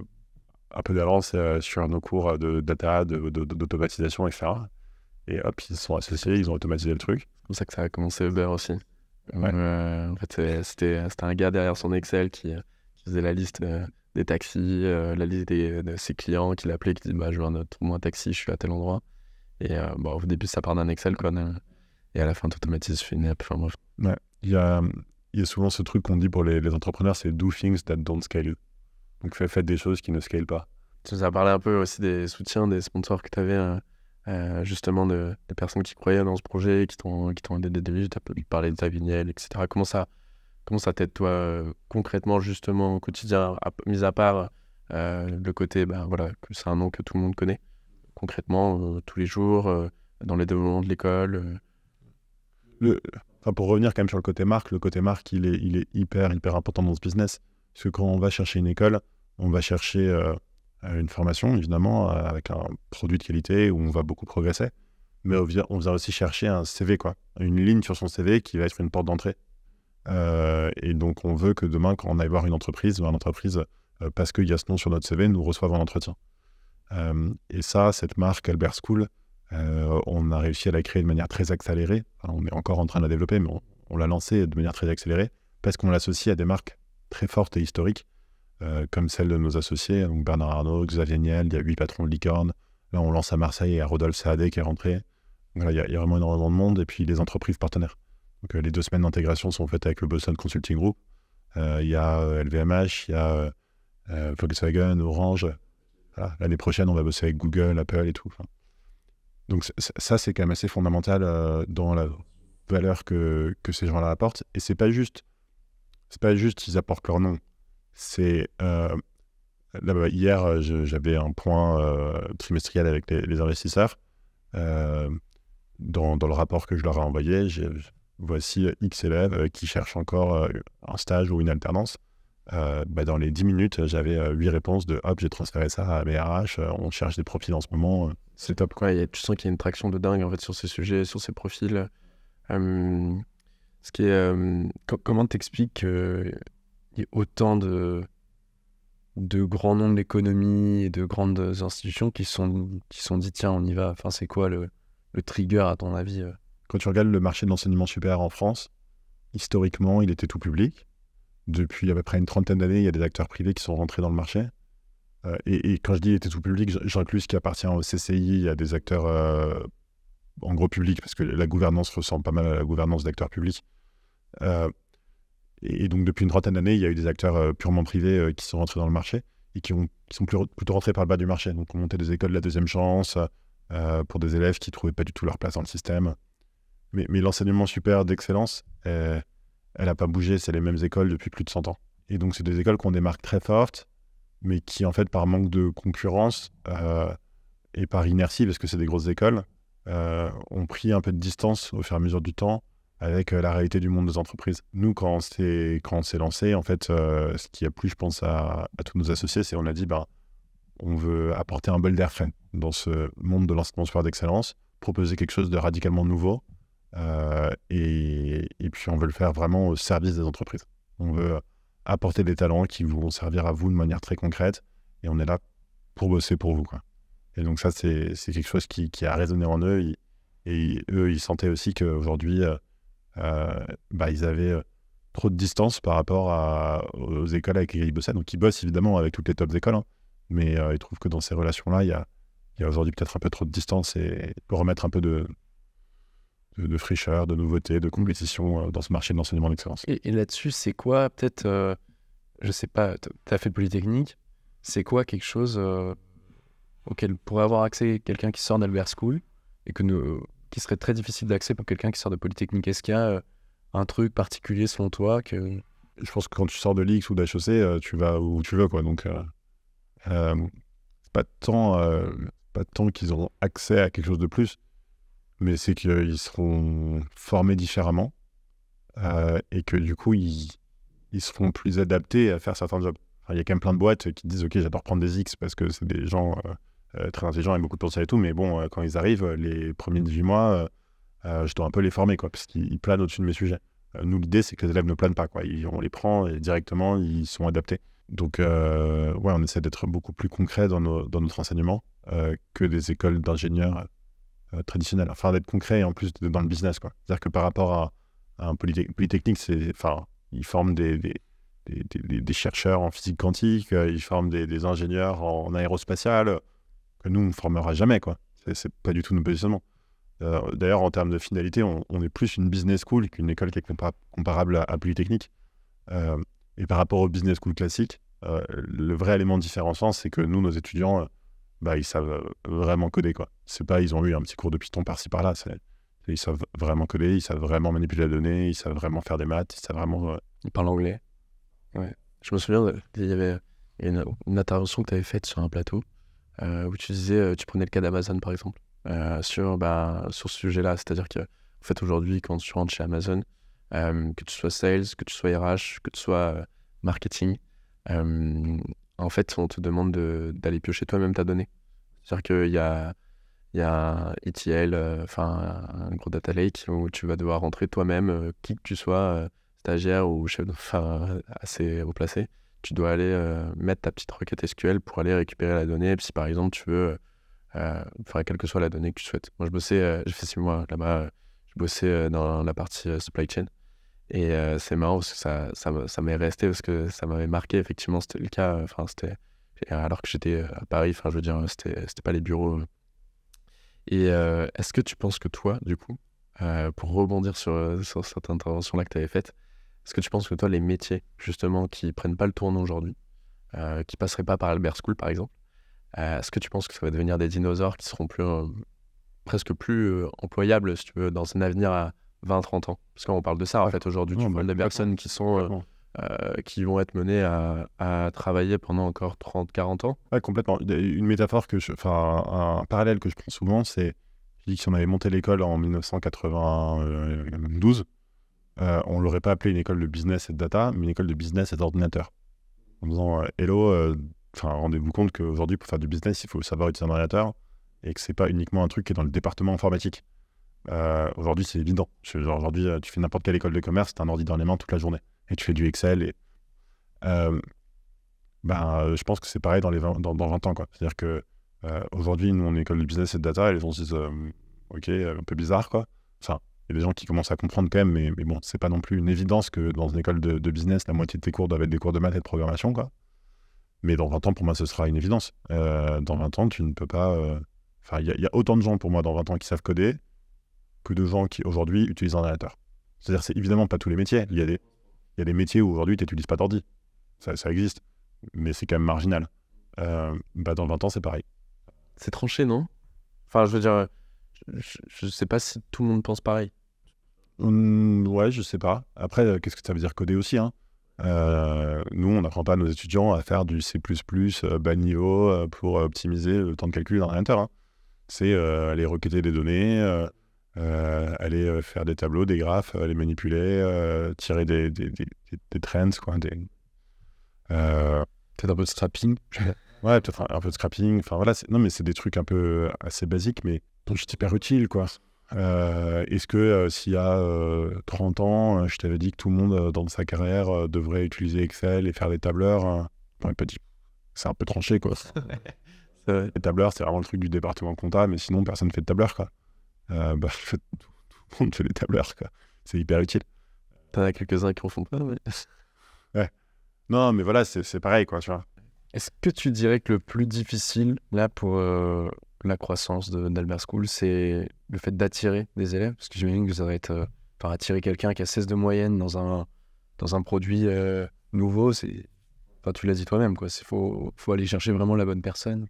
A: un peu d'avance euh, sur nos cours de data, d'automatisation, etc. Et hop, ils se sont associés, ils ont automatisé le truc. C'est pour ça que ça a commencé Uber aussi. Ouais. en fait, c'était un gars derrière
B: son Excel qui, faisait la liste des taxis, la liste des, de ses clients qui l'appelait qui dit bah, Je veux un, un taxi, je suis à tel endroit. Et bon, bah, au début, ça part d'un Excel, quoi.
A: et à la fin, tu automatises une app. Ouais. Il y a il y a souvent ce truc qu'on dit pour les, entrepreneurs, c'est do things that don't scale. Donc faites des choses qui ne scalent pas. Tu nous as parlé un peu
B: aussi des soutiens, des sponsors que tu avais, euh, euh, justement, de, des personnes qui croyaient dans ce projet, qui t'ont aidé des diriges. Tu as parlé de ta etc. Comment ça comment ça t'aide, toi, euh, concrètement, justement, au quotidien, à, mis à part le côté, ben voilà, que c'est un nom que tout le monde connaît, concrètement, tous les jours, dans les développements de l'école
A: le Enfin, pour revenir quand même sur le côté marque, le côté marque, il est, il est hyper, hyper important dans ce business. Parce que quand on va chercher une école, on va chercher euh, une formation, évidemment, euh, avec un produit de qualité où on va beaucoup progresser. Mais on va aussi chercher un CV, quoi. Une ligne sur son CV qui va être une porte d'entrée. Euh, et donc, on veut que demain, quand on aille voir une entreprise, une entreprise, parce qu'il y a ce nom sur notre CV, nous reçoive un entretien. et ça, cette marque Albert School, euh, on a réussi à la créer de manière très accélérée. on est encore en train de la développer, mais on, l'a lancée de manière très accélérée parce qu'on l'associe à des marques très fortes et historiques, euh, comme celle de nos associés, donc Bernard Arnault, Xavier Niel, il y a huit patrons de licorne. Là, on lance à Marseille y à Rodolphe Saadé qui est rentré. il, y a, vraiment énormément de monde et puis les entreprises partenaires. Donc, euh, les deux semaines d'intégration sont faites avec le Boston Consulting Group. il y a LVMH, il y a Volkswagen, Orange. L'année prochaine, on va bosser avec Google, Apple et tout. Donc ça, c'est quand même assez fondamental euh, dans la valeur que, ces gens-là apportent. Et c'est pas juste, c'est pas juste qu'ils apportent leur nom. C'est euh, hier, j'avais un point euh, trimestriel avec les, investisseurs. Dans, dans, le rapport que je leur ai envoyé, voici X élèves qui cherchent encore un stage ou une alternance. Euh, bah, dans les 10 minutes, j'avais 8 euh, réponses de hop, j'ai transféré ça à BRH, euh, on cherche des profils en ce moment. C'est top. Quoi. a, tu sens qu'il y a une traction de dingue en fait, sur ces sujets, sur ces profils.
B: ce qui est, comment t'expliques qu'il y ait autant de, de grands noms de l'économie et de grandes institutions qui sont, qui sont dit tiens, on y va. Enfin, c'est quoi le, le, trigger à ton avis
A: Quand tu regardes le marché de l'enseignement supérieur en France, historiquement, il était tout public depuis à peu près une trentaine d'années, il y a des acteurs privés qui sont rentrés dans le marché. Euh, et, quand je dis était tout public, j'inclus ce qui appartient au CCI. Il y a des acteurs euh, en gros public, parce que la gouvernance ressemble pas mal à la gouvernance d'acteurs publics. Euh, et, donc, depuis une trentaine d'années, il y a eu des acteurs purement privés qui sont rentrés dans le marché et qui, ont, sont plutôt rentrés par le bas du marché. Donc, on montait des écoles de la deuxième chance pour des élèves qui ne trouvaient pas du tout leur place dans le système. Mais, l'enseignement super d'excellence elle n'a pas bougé, c'est les mêmes écoles depuis plus de 100 ans. Et donc, c'est des écoles qui ont des marques très fortes, mais qui, en fait, par manque de concurrence euh, et par inertie, parce que c'est des grosses écoles, euh, ont pris un peu de distance au fur et à mesure du temps avec euh, la réalité du monde des entreprises. Nous, quand on s'est, lancé, en fait, ce qui a plu, je pense, à, tous nos associés, c'est qu'on a dit, ben, on veut apporter un bol d'air frais dans ce monde de l'enseignement supérieur d'excellence, proposer quelque chose de radicalement nouveau, euh, et, puis, on veut le faire vraiment au service des entreprises. On veut euh, apporter des talents qui vont servir à vous de manière très concrète. Et on est là pour bosser pour vous. Et donc ça, c'est quelque chose qui, a résonné en eux. et eux, ils sentaient aussi qu'aujourd'hui, euh, bah, ils avaient trop de distance par rapport à, aux écoles avec lesquelles ils bossaient. Donc ils bossent évidemment avec toutes les top écoles, hein, mais ils trouvent que dans ces relations-là, il y a, a aujourd'hui peut-être un peu trop de distance et pour remettre un peu de, de, de, fraîcheur, de nouveauté, de compétition euh, dans ce marché de l'enseignement d'excellence.
B: Et, et là-dessus, c'est quoi peut-être, je euh, je sais pas, tu as fait Polytechnique, c'est quoi quelque chose euh, auquel pourrait avoir accès quelqu'un qui sort d'Albert School et que qui serait très difficile d'accès pour
A: quelqu'un qui sort de Polytechnique Est-ce qu'il y a un truc particulier selon toi que... Je pense que quand tu sors de l'IX ou d'HEC, tu vas où tu veux. Quoi. Donc, pas tant, temps, pas tant qu'ils ont accès à quelque chose de plus mais c'est qu'ils euh, seront formés différemment euh, et que du coup, ils, seront plus adaptés à faire certains jobs. il y a quand même plein de boîtes qui disent Ok, j'adore prendre des X parce que c'est des gens euh, très intelligents et beaucoup de potentiel et tout, mais bon, quand ils arrivent, les premiers 18 mois, je dois un peu les former quoi, parce qu'ils planent au-dessus de mes sujets. nous, l'idée, c'est que les élèves ne planent pas. Quoi. Ils, on les prend et directement, ils sont adaptés. Donc, ouais, on essaie d'être beaucoup plus concret dans notre enseignement que des écoles d'ingénieurs euh, traditionnel. Enfin, d'être concret et en plus dans le business. C'est-à-dire que par rapport à, un polytechnique, enfin, ils forment des, des, chercheurs en physique quantique, euh, ils forment des, ingénieurs en, aérospatial aérospatiale, que nous, on ne formera jamais. quoi. C'est pas du tout nos positionnements. Euh, d'ailleurs, en termes de finalité, on, est plus une business school qu'une école qui est comparable à, Polytechnique. et par rapport au business school classique, le vrai élément différenciant, c'est que nous, nos étudiants, bah, ils savent euh, vraiment coder. quoi. C'est pas ils ont eu un petit cours de Python par-ci par-là. Ils savent vraiment coder, ils savent vraiment manipuler la donnée, ils savent vraiment faire des maths, ils savent vraiment. Euh, ils parlent anglais. Ouais. Je me souviens, euh, il y avait une, intervention que tu avais faite sur un plateau où
B: tu disais, tu prenais le cas d'Amazon par exemple, sur, bah, sur ce sujet-là. C'est-à-dire que, fait, aujourd'hui, quand tu rentres chez Amazon, que tu sois sales, que tu sois RH, que tu sois marketing, en fait, on te demande d'aller piocher toi-même ta donnée. C'est-à-dire qu'il y a, il y a ETL, euh, enfin un gros data lake où tu vas devoir rentrer toi-même, euh, qui que tu sois, euh, stagiaire ou chef, enfin assez haut placé. Tu dois aller mettre ta petite requête SQL pour aller récupérer la donnée. Si par exemple tu veux, faire quelle que soit la donnée que tu souhaites. Moi je bossais, j'ai fait six mois là-bas, je bossais dans la partie supply chain. Et c'est marrant parce que ça, ça, m'est resté parce que ça m'avait marqué. Effectivement, c'était le cas. Euh, enfin, c'était alors que j'étais à Paris. Enfin, je veux dire, c'était pas les bureaux. Euh. Et est-ce que tu penses que toi, du coup, pour rebondir sur, sur cette intervention-là que tu avais faite, est-ce que tu penses que toi, les métiers, justement, qui prennent pas le tournant aujourd'hui, qui passeraient pas par Albert School, par exemple, est-ce que tu penses que ça va devenir des dinosaures qui seront plus, euh, presque plus employables, si tu veux, dans un avenir à 20-30 ans. Parce qu'on parle de ça, en fait, aujourd'hui. Tu vois de bah, personnes qui sont. Euh, euh, qui vont être menées à, à travailler pendant encore 30-40 ans.
A: Ouais, complètement. Une métaphore que je. Enfin, un, parallèle que je prends souvent, c'est. Je dis que si on avait monté l'école en 1992, euh, on l'aurait pas appelé une école de business et de data, mais une école de business et d'ordinateur. En disant euh, Hello, enfin rendez-vous compte qu'aujourd'hui, pour faire du business, il faut savoir utiliser un ordinateur et que c'est pas uniquement un truc qui est dans le département informatique. Euh, aujourd'hui, c'est évident. Aujourd'hui, euh, tu fais n'importe quelle école de commerce, tu as un ordi dans les mains toute la journée et tu fais du Excel. Et, euh, ben, je pense que c'est pareil dans, les 20, dans, 20 ans. C'est-à-dire que aujourd'hui, nous, on est école de business et de data et les gens se disent OK, un peu bizarre. quoi. Enfin, il y a des gens qui commencent à comprendre quand même, mais, mais bon, c'est pas non plus une évidence que dans une école de, business, la moitié de tes cours doivent être des cours de maths et de programmation. quoi. Mais dans 20 ans, pour moi, ce sera une évidence. dans 20 ans, tu ne peux pas. Enfin, il y, y, a autant de gens pour moi dans 20 ans qui savent coder que de gens qui aujourd'hui utilisent un ordinateur. C'est-à-dire, c'est évidemment pas tous les métiers. Il y a des, métiers où aujourd'hui tu n'utilises pas d'ordi. Ça, existe, mais c'est quand même marginal. Euh, bah, dans 20 ans, c'est pareil. C'est tranché, non Enfin, je veux dire, je ne sais pas si tout le monde pense pareil. Hum, ouais, je sais pas. Après, euh, qu'est-ce que ça veut dire coder aussi hein euh, Nous, on n'apprend pas à nos étudiants à faire du C++ bas niveau pour optimiser le temps de calcul d'un ordinateur. Hein. C'est aller requêter des données euh, aller euh, faire des tableaux, des graphes, euh, les manipuler, tirer des, des, trends, quoi. Peut-être un peu de scrapping. <laughs> ouais, peut-être un, peu de scrapping. Enfin voilà, non, mais c'est des trucs un peu assez basiques, mais donc c'est hyper utile, quoi. Est-ce que s'il y a 30 ans, je t'avais dit que tout le monde dans sa carrière devrait utiliser Excel et faire des tableurs hein? C'est un peu tranché, quoi. <laughs> les tableurs, c'est vraiment le truc du département comptable, mais sinon, personne ne fait de tableur, quoi. Euh, bah, <laughs> tout le monde fait les tableurs, C'est hyper utile. T'en as quelques-uns qui en font pas, <laughs> Ouais. Non, mais voilà, c'est pareil, quoi, tu vois.
B: Est-ce que tu dirais que le plus difficile, là, pour euh, la croissance d'Albert School, c'est le fait d'attirer des élèves Parce que j'imagine que ça va être... Euh, attirer quelqu'un qui a 16 de moyenne dans un, dans un produit nouveau,
A: c'est... Enfin, tu l'as dit toi-même, quoi. Il faut, faut aller chercher vraiment la bonne personne.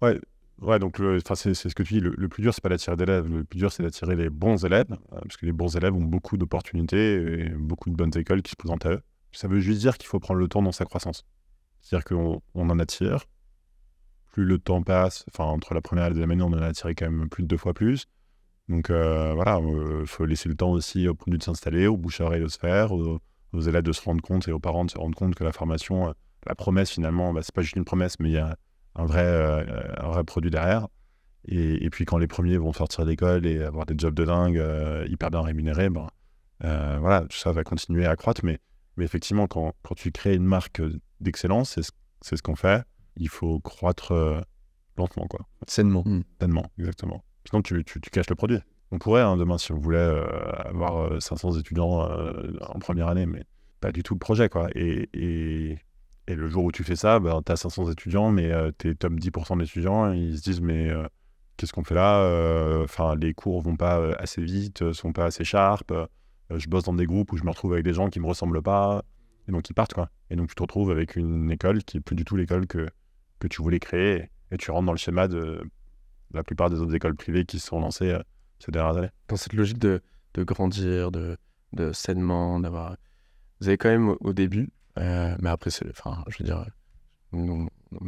A: Ouais, Ouais, donc c'est ce que tu dis, le, plus dur, c'est pas d'attirer des élèves. Le plus dur, c'est d'attirer les bons élèves, euh, parce que les bons élèves ont beaucoup d'opportunités et beaucoup de bonnes écoles qui se présentent à eux. Ça veut juste dire qu'il faut prendre le temps dans sa croissance. C'est-à-dire qu'on en attire. Plus le temps passe, enfin, entre la première et la deuxième année, on en a attiré quand même plus de deux fois plus. Donc euh, voilà, il euh, faut laisser le temps aussi au produit de s'installer, aux bouches à oreille de se faire, aux, élèves de se rendre compte et aux parents de se rendre compte que la formation, la promesse finalement, bah, c'est pas juste une promesse, mais il y a un vrai, euh, un vrai produit derrière. Et, puis quand les premiers vont sortir d'école et avoir des jobs de dingue, euh, hyper bien rémunérés, ben, euh, voilà, tout ça va continuer à croître. Mais, mais effectivement, quand, tu crées une marque d'excellence, c'est ce, qu'on fait, il faut croître lentement, quoi. Sainement. Hmm. Sainement, exactement. Sinon, tu, tu, caches le produit. On pourrait, hein, demain, si on voulait avoir 500 étudiants en première année, mais pas du tout le projet, quoi. Et, et, et le jour où tu fais ça, ben, tu as 500 étudiants, mais euh, tu es top 10% d'étudiants. Ils se disent, mais euh, qu'est-ce qu'on fait là euh, Enfin, les cours vont pas assez vite, sont pas assez sharp. je bosse dans des groupes où je me retrouve avec des gens qui me ressemblent pas. Et donc, ils partent, quoi. Et donc, tu te retrouves avec une école qui est plus du tout l'école que, que tu voulais créer. Et tu rentres dans le schéma de la plupart des autres écoles privées qui se sont lancées ces dernières années. Dans cette logique de,
B: grandir, de, de sainement, d'avoir. Vous avez quand même au début euh, mais après, c'est, enfin, je veux dire,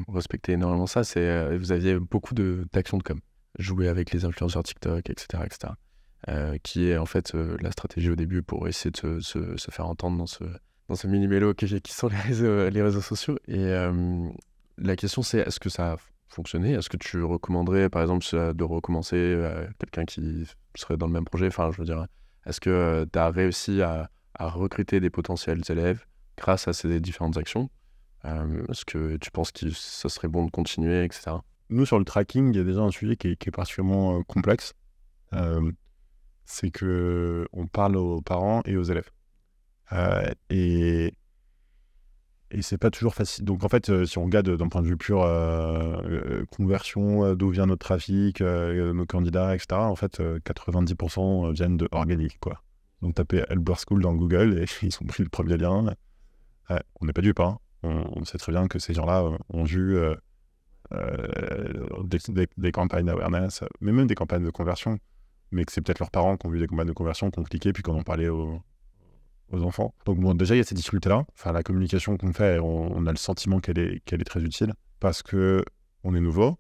B: respecter énormément ça. C'est, euh, vous aviez beaucoup de, d'actions de com, jouer avec les influenceurs TikTok, etc., etc. Euh, qui est en fait la stratégie au début pour essayer de se, faire entendre dans ce, dans ce mini-mélo qui, qui sont les réseaux, les réseaux sociaux. Et la question, c'est est-ce que ça a fonctionné Est-ce que tu recommanderais, par exemple, de recommencer quelqu'un qui serait dans le même projet Enfin, je veux dire, est-ce que tu as réussi à recruter des potentiels élèves grâce à ces différentes actions Est-ce euh, que tu penses que ce serait bon de continuer, etc.
A: Nous, sur le tracking, il y a déjà un sujet qui est, particulièrement euh, complexe. Euh, c'est que on parle aux parents et aux élèves. et et c'est pas toujours facile. Donc en fait, si on regarde d'un point de vue pur conversion, d'où vient notre trafic, nos candidats, etc. En fait, 90% viennent de organique, quoi. Donc tapez Elber School dans Google et <laughs> ils ont pris le premier lien on n'est pas dupes. Hein. On, sait très bien que ces gens-là euh, ont vu euh, euh, des, campagnes d'awareness, mais même des campagnes de conversion, mais que c'est peut-être leurs parents qui ont vu des campagnes de conversion, compliquées, puis qu'on en parlait aux, aux enfants. Donc bon, déjà, il y a ces difficultés-là. Enfin, la communication qu'on fait, on, a le sentiment qu'elle est, qu'elle est très utile, parce que on est nouveau,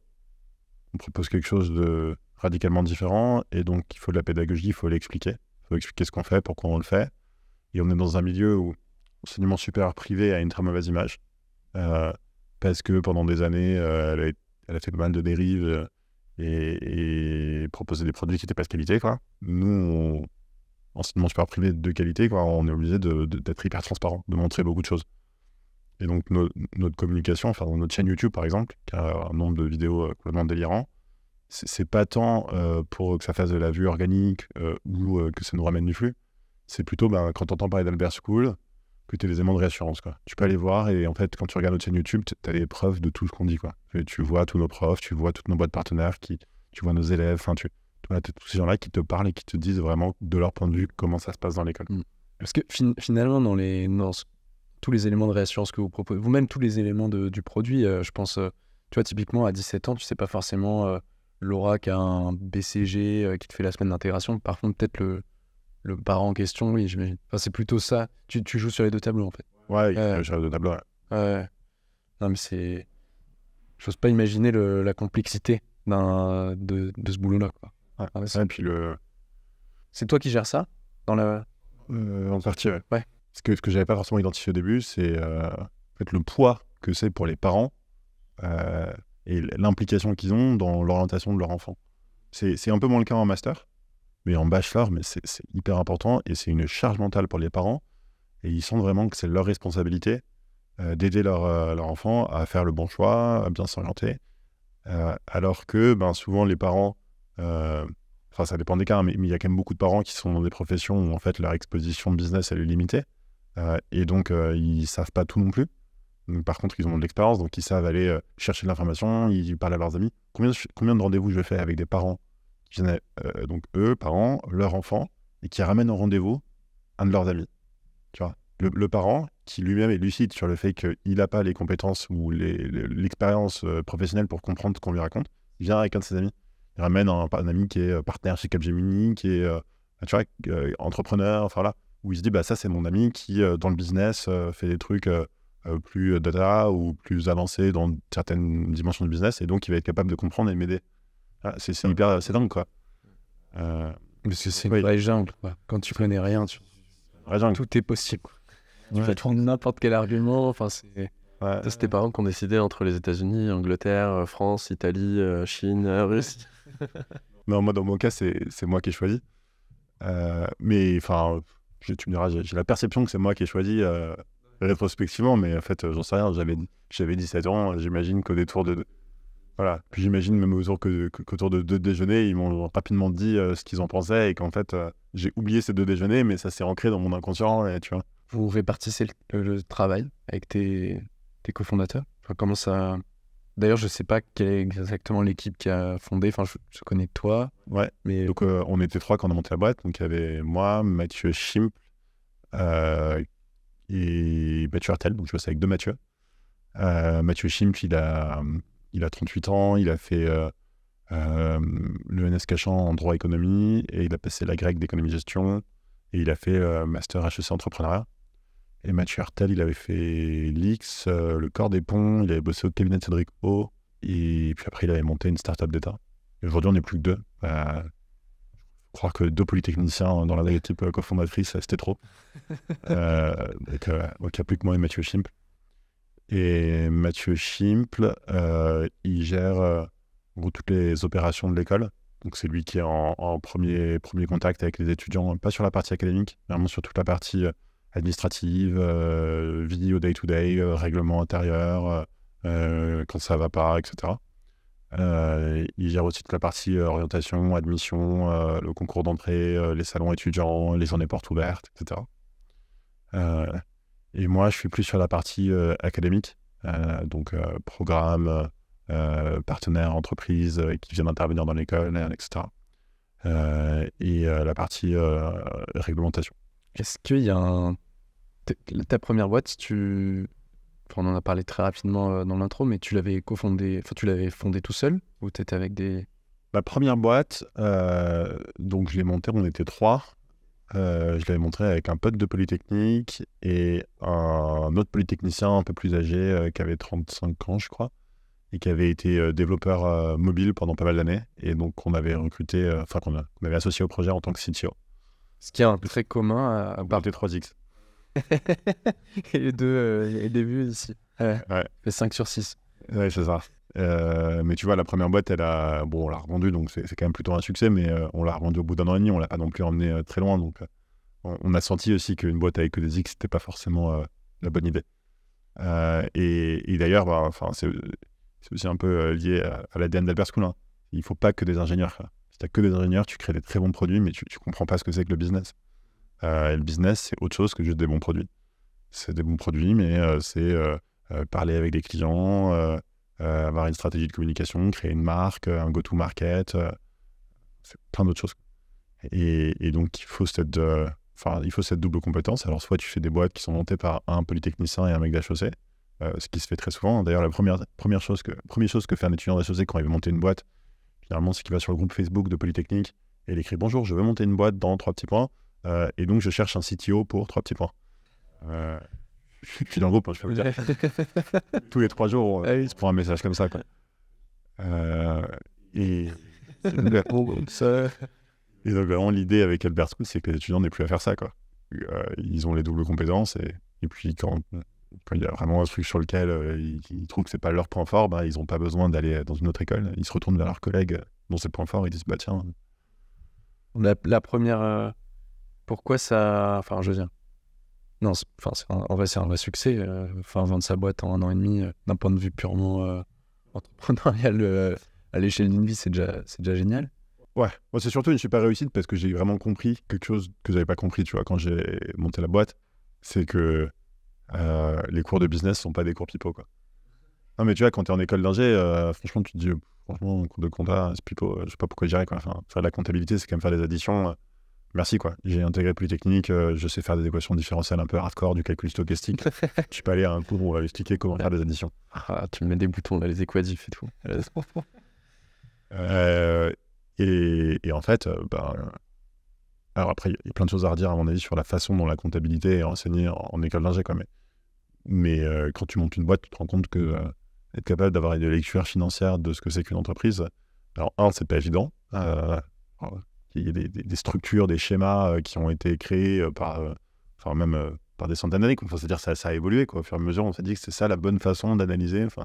A: on propose quelque chose de radicalement différent, et donc il faut de la pédagogie, il faut l'expliquer. Il faut expliquer ce qu'on fait, pourquoi on le fait. Et on est dans un milieu où enseignement supérieur privé a une très mauvaise image. Euh, parce que pendant des années, euh, elle, a, fait pas mal de dérives euh, et, et proposé des produits qui n'étaient pas de qualité. Quoi. Nous, on, enseignement supérieur privé de qualité, quoi, on est obligé d'être hyper transparent, de montrer beaucoup de choses. Et donc, notre communication, enfin, notre chaîne YouTube, par exemple, qui a un nombre de vidéos complètement délirant, c'est pas tant pour que ça fasse de la vue organique ou que ça nous ramène du flux. C'est plutôt ben, quand on entend parler d'Albert School, que tu éléments de réassurance. Quoi. Tu peux aller voir et en fait, quand tu regardes notre chaîne YouTube, tu as les preuves de tout ce qu'on dit. Quoi. tu vois tous nos profs, tu vois toutes nos boîtes partenaires, qui, tu vois nos élèves, tu vois tous ces gens-là qui te parlent et qui te disent vraiment de leur point de vue comment ça se passe dans l'école. Mmh.
B: Parce que finalement, dans, les, dans tous les éléments de réassurance que vous proposez, vous-même tous les éléments du produit, euh, je pense, euh, tu vois, typiquement à 17 ans, tu sais pas forcément euh, Laura qui a un BCG qui te fait la semaine d'intégration. Par contre, peut-être le, le parent en question, oui, j'imagine. c'est plutôt ça. Tu, joues sur les deux tableaux, en fait. Ouais, euh, sur les deux tableaux, ouais. Non, mais c'est. n'ose pas imaginer la complexité de, de, ce boulot-là. Ouais, ah, et puis le. C'est toi qui gères ça dans la...
A: Euh, en partie, ouais. Ce que, ce que j'avais pas forcément identifié au début, c'est euh, fait, le poids que c'est pour les parents euh, et l'implication qu'ils ont dans l'orientation de leur enfant. C'est un peu moins le cas en master, mais en bachelor, mais c'est hyper important et c'est une charge mentale pour les parents. Et ils sentent vraiment que c'est leur responsabilité euh, d'aider leur, euh, leur, enfant à faire le bon choix, à bien s'orienter. Euh, alors que ben, souvent, les parents, enfin, ça dépend des cas, hein, mais il y a quand même beaucoup de parents qui sont dans des professions où en fait leur exposition business elle est limitée. et donc, ils ne savent pas tout non plus. par contre, ils ont de l'expérience, donc ils savent aller chercher de l'information, ils parlent à leurs amis. Combien, combien de rendez-vous je fais avec des parents euh, donc eux, parents, leur enfant, et qui ramènent au rendez-vous un de leurs amis. Tu vois le, parent qui lui-même est lucide sur le fait qu'il n'a pas les compétences ou l'expérience les, euh, professionnelle pour comprendre ce qu'on lui raconte, vient avec un de ses amis. Il ramène un, ami qui est euh, partenaire chez Capgemini, qui est tu vois, entrepreneur, enfin là, où il se dit bah ça c'est mon ami qui dans le business fait des trucs plus data ou plus avancés dans certaines dimensions du business et donc il va être capable de comprendre et m'aider. Ah, c'est hyper, c'est dingue quoi. Euh, Parce que c'est une vraie jungle. Quand tu connais rien, tu... tout est possible. Tu peux prendre n'importe quel argument. Enfin,
B: c'est. Tes c'était par exemple décidait entre les États-Unis, Angleterre, euh, France, Italie, euh, Chine,
A: Russie. <laughs> non, moi, dans mon cas, c'est, moi qui ai choisi. mais enfin, tu me diras, j'ai, la perception que c'est moi qui ai choisi rétrospectivement, mais en fait, j'en sais rien. j'avais 17 ans. J'imagine qu'au détour de, voilà. Puis j'imagine même autour que, qu'autour de deux déjeuners, ils m'ont rapidement dit euh, ce qu'ils en pensaient et qu'en fait, euh, j'ai oublié ces deux déjeuners, mais ça s'est ancré dans mon inconscient, tu vois. Vous répartissez le, travail avec
B: tes, tes cofondateurs Comment ça D'ailleurs, je ne sais pas quelle est exactement l'équipe qui a fondé. Enfin, je, connais toi.
A: Ouais. Mais donc euh, on était trois quand on a monté la boîte. Donc il y avait moi, Mathieu Schimp et Mathieu Artel. Donc je bossais avec deux Mathieu. Mathieu Schimp, il a il a 38 ans, il a fait euh, euh, le NS Cachan en droit économie et il a passé la grecque d'économie gestion et il a fait euh, master HEC entrepreneuriat. Et Mathieu Hartel, il avait fait l'X, le corps des ponts, il avait bossé au cabinet de Cédric O et puis après il avait monté une start-up d'État. Aujourd'hui, on n'est plus que deux. je crois que deux polytechniciens dans la type <laughs> cofondatrice, c'était trop. il n'y a plus que moi et Mathieu Schimp. Et Mathieu Schimple, euh, il gère euh, toutes les opérations de l'école. Donc c'est lui qui est en, premier, contact avec les étudiants, pas sur la partie académique, vraiment sur toute la partie euh, administrative, vie au day-to-day, règlement intérieur, quand ça va pas, etc. il gère aussi toute la partie orientation, admission, le concours d'entrée, les salons étudiants, les journées portes ouvertes, etc. Et moi, je suis plus sur la partie euh, académique, euh, donc euh, programme, partenaire, entreprise qui vient d'intervenir dans l'école, etc. et la partie réglementation. Est-ce qu'il y a un... Ta première boîte, tu...
B: on en a parlé très rapidement dans l'intro, mais tu l'avais cofondée, enfin, tu l'avais fondée tout seul ou tu étais avec
A: des... Ma première boîte, donc je l'ai montée, on était trois. Euh, je l'avais montré avec un pote de Polytechnique et un autre polytechnicien un peu plus âgé euh, qui avait 35 ans, je crois, et qui avait été euh, développeur mobile pendant pas mal d'années. Et donc, on avait recruté, enfin, qu'on avait associé au projet en tant que CTO. Ce qui est un très
B: commun
A: à, à part des 3X.
B: les deux, les débuts
A: ici. Ouais. Fait 5 sur 6. Ouais, c'est ça. Euh, mais tu vois, la première boîte, elle a, bon, on l'a revendue, donc c'est quand même plutôt un succès, mais euh, on l'a revendue au bout d'un an et demi, on l'a pas non plus emmenée euh, très loin. Donc, on, a senti aussi qu'une boîte avec que des X, c'était pas forcément la bonne idée. et, d'ailleurs, bah, enfin, c'est aussi un peu lié à, l'ADN d'Albert Scoulin. Hein. Il faut pas que des ingénieurs. Quoi. Si t'as que des ingénieurs, tu crées des très bons produits, mais tu, tu comprends pas ce que c'est que le business. et le business, c'est autre chose que juste des bons produits. C'est des bons produits, mais c'est parler avec les clients euh, avoir une stratégie de communication, créer une marque, euh, un go-to-market, euh, plein d'autres choses. Et, donc, il faut, cette, il faut cette double compétence. Alors, soit tu fais des boîtes qui sont montées par un polytechnicien et un mec d'HEC, ce qui se fait très souvent. Hein. D'ailleurs, la première, première, chose que, première chose que fait un étudiant d'HEC quand il veut monter une boîte, généralement, c'est qu'il va sur le groupe Facebook de Polytechnique et il écrit Bonjour, je veux monter une boîte dans trois petits points, et donc je cherche un CTO pour trois petits points je suis dans le groupe, je peux vous dire. <laughs> Tous les trois jours, ah ils se un message comme euh, <laughs> ça. et... donc, vraiment, l'idée avec Albert c'est que les étudiants n'aient plus à faire ça. Quoi. Euh, ils ont les doubles compétences et, puis quand, il y a vraiment un truc sur lequel euh, ils, trouvent que c'est pas leur point fort, bah, ils n'ont pas besoin d'aller dans une autre école. Ils se retournent vers leurs collègues dont c'est le point fort. Ils disent bah tiens.
B: La, la première. pourquoi ça. Enfin, je veux dire non, en vrai, c'est un vrai succès. Euh, enfin, vendre sa boîte en un an et demi, euh, d'un point de vue purement euh, entrepreneurial à l'échelle d'une
A: vie, c'est déjà, génial. Ouais, c'est surtout une super réussite parce que j'ai vraiment compris quelque chose que j'avais pas compris, tu vois, quand j'ai monté la boîte, c'est que les cours de business sont pas des cours pipo. quoi. Non, mais tu vois, quand es en école d'ingé, franchement, tu te dis, franchement, cours de compta, c'est pipo, je sais pas pourquoi j'irais, quoi. Enfin, faire de la comptabilité, c'est quand même faire des additions merci quoi. J'ai intégré plus technique, euh, je sais faire des équations différentielles un peu hardcore, du calcul stochastique. <laughs> je peux pas à un cours où on va expliquer comment faire des additions. Ah, tu me mets des boutons là, les équatifs et tout. <laughs> Euh, et, en fait, euh, ben, alors après, il y a plein de choses à redire à mon avis sur la façon dont la comptabilité est enseignée en, école d'ingé quand Mais, quand tu montes une boîte, tu te rends compte que être capable d'avoir une lecture financière de ce que c'est qu'une entreprise, alors un, c'est pas évident il y a des, structures, des schémas euh, qui ont été créés euh, par, euh, enfin même par des centaines d'années. Enfin, cest dire ça, ça a évolué quoi. Au fur et à mesure, on s'est dit que c'est ça la bonne façon d'analyser. Enfin,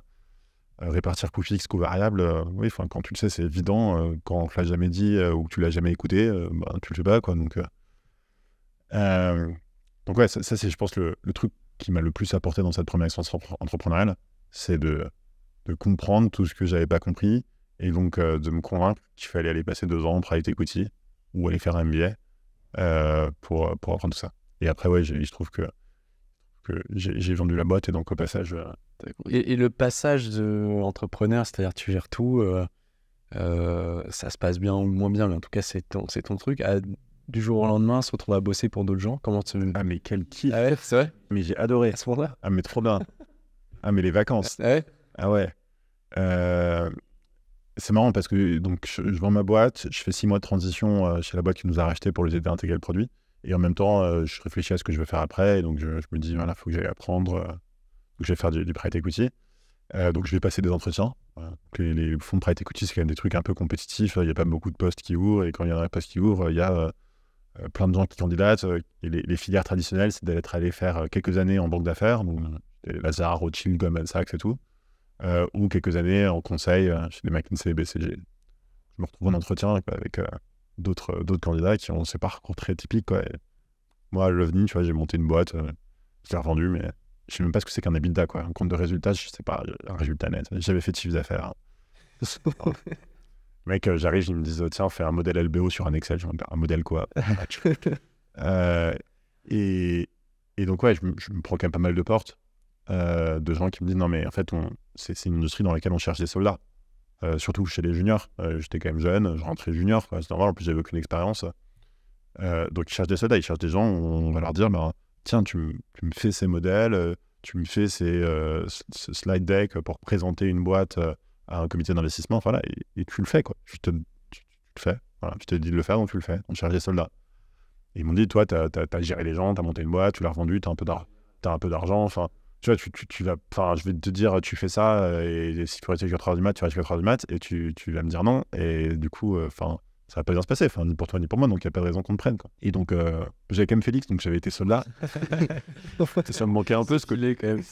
A: répartir coût fixe, coût variable. oui, enfin quand tu le sais, c'est évident. quand on te l'a jamais dit ou que tu l'as jamais écouté, tu bah, tu le sais pas quoi. Donc donc ouais, ça, c'est je pense le, truc qui m'a le plus apporté dans cette première expérience entrepreneuriale, c'est de, de comprendre tout ce que j'avais pas compris et donc de me convaincre qu'il fallait aller passer deux ans en private equity ou aller faire un MBA euh, pour, pour apprendre tout ça. Et après, ouais, je trouve que, que j'ai vendu la boîte et donc au passage. Euh,
B: et, le passage d'entrepreneur, c'est-à-dire tu gères tout, euh, ça se passe bien ou moins bien, mais en tout cas, c'est ton, ton, truc. Ah, du jour au lendemain, se retrouve à
A: bosser pour d'autres gens, comment tu. Ah, mais quel kiff Ah ouais, c'est vrai Mais j'ai adoré. À ce moment-là Ah, mais trop bien Ah, mais les vacances Ah ouais Ah ouais c'est marrant parce que donc je, vends ma boîte, je fais six mois de transition euh, chez la boîte qui nous a racheté pour les aider à intégrer le produit. Et en même temps, euh, je réfléchis à ce que je vais faire après. Et donc, je, me dis, voilà, il faut que j'aille apprendre, euh, que je vais faire du, private equity. donc, je vais passer des entretiens. Les, fonds de private equity, c'est quand même des trucs un peu compétitifs. Il n'y a pas beaucoup de postes qui ouvrent. Et quand il y en a un poste qui ouvre, il y a plein de gens qui candidatent. Et les, les filières traditionnelles, c'est d'être allé faire quelques années en banque d'affaires, donc Lazare, Rothschild, Goldman Sachs et tout. Euh, ou quelques années en conseil euh, chez les McKinsey et BCG. Je me retrouve en entretien avec euh, d'autres, d'autres candidats qui ont ces parcours très typiques. Quoi. moi, à l'OVNI, tu vois, j'ai monté une boîte, je l'ai revendue, mais je sais même pas ce que c'est qu'un EBITDA, quoi. Un compte de résultat, je sais pas, un résultat net. J'avais fait de chiffre d'affaires. Hein. <laughs> Mec, j'arrive, ils me disent, tiens, fais un modèle LBO sur un Excel. Je un modèle quoi <laughs> et, donc, ouais, je, je me prends quand même pas mal de portes. Euh, de gens qui me disent non, mais en fait, c'est une industrie dans laquelle on cherche des soldats. Euh, surtout chez les juniors. Euh, j'étais quand même jeune, je rentrais junior, c'est normal, en plus j'avais aucune expérience. donc ils cherchent des soldats, ils cherchent des gens on va leur dire ben, tiens, tu, me fais ces modèles, tu me fais ces, ce slide deck pour présenter une boîte à un comité d'investissement, voilà, et, tu le fais, quoi. Je te, tu, le fais. Voilà, te dis de le faire, donc tu le fais. On cherche des soldats. ils m'ont dit toi, tu as, géré les gens, tu as monté une boîte, tu l'as revendue, tu as un peu d'argent. Enfin, tu vois, tu, tu, tu vas, enfin, je vais te dire, tu fais ça, euh, et si tu restes jusqu'à 4h du mat, tu restes jusqu'à 4h du mat, et tu, tu, vas me dire non, et du coup, euh, enfin, ça va pas bien se passer, enfin, ni pour toi ni pour moi, donc il n'y a pas de raison qu'on te prenne. Quoi. Et donc, euh, j'avais quand même Félix, donc j'avais été soldat. <laughs> ça me manquait un peu ce côté, quand même.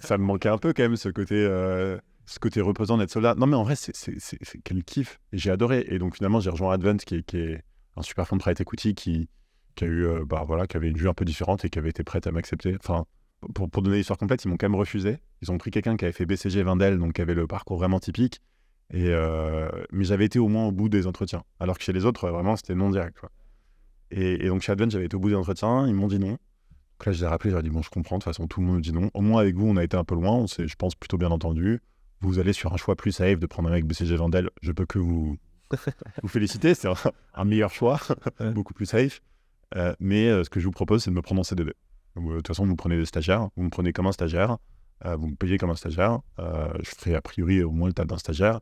A: Ça, me manquait un peu quand même ce côté. ce côté reposant d'être soldat. Non, mais en vrai, c'est quel kiff. J'ai adoré. Et donc, finalement, j'ai rejoint Advent, qui est, qui est, un super fond de private equity qui, qui a eu, bah, voilà, qui avait une vue un peu différente et qui avait été prête à m'accepter. Enfin, pour, donner l'histoire complète, ils m'ont quand même refusé. Ils ont pris quelqu'un qui avait fait BCG Vendel, donc qui avait le parcours vraiment typique. Et, euh, mais j'avais été au moins au bout des entretiens. Alors que chez les autres, vraiment, c'était non direct. Et, donc chez Advent, j'avais été au bout des entretiens. Ils m'ont dit non. Donc là, je les ai rappelés, j'ai dit bon, je comprends. De toute façon, tout le monde dit non. Au moins, avec vous, on a été un peu loin. On je pense, plutôt bien entendu. Vous allez sur un choix plus safe de prendre un mec BCG Vendel. Je peux que vous, <laughs> vous féliciter. C'est un, meilleur choix, <laughs> beaucoup plus safe. Euh, mais euh, ce que je vous propose, c'est de me prononcer en deux. Euh, de toute façon, vous prenez des stagiaires, vous me prenez comme un stagiaire, euh, vous me payez comme un stagiaire. Euh, je ferai a priori au moins le tas d'un stagiaire.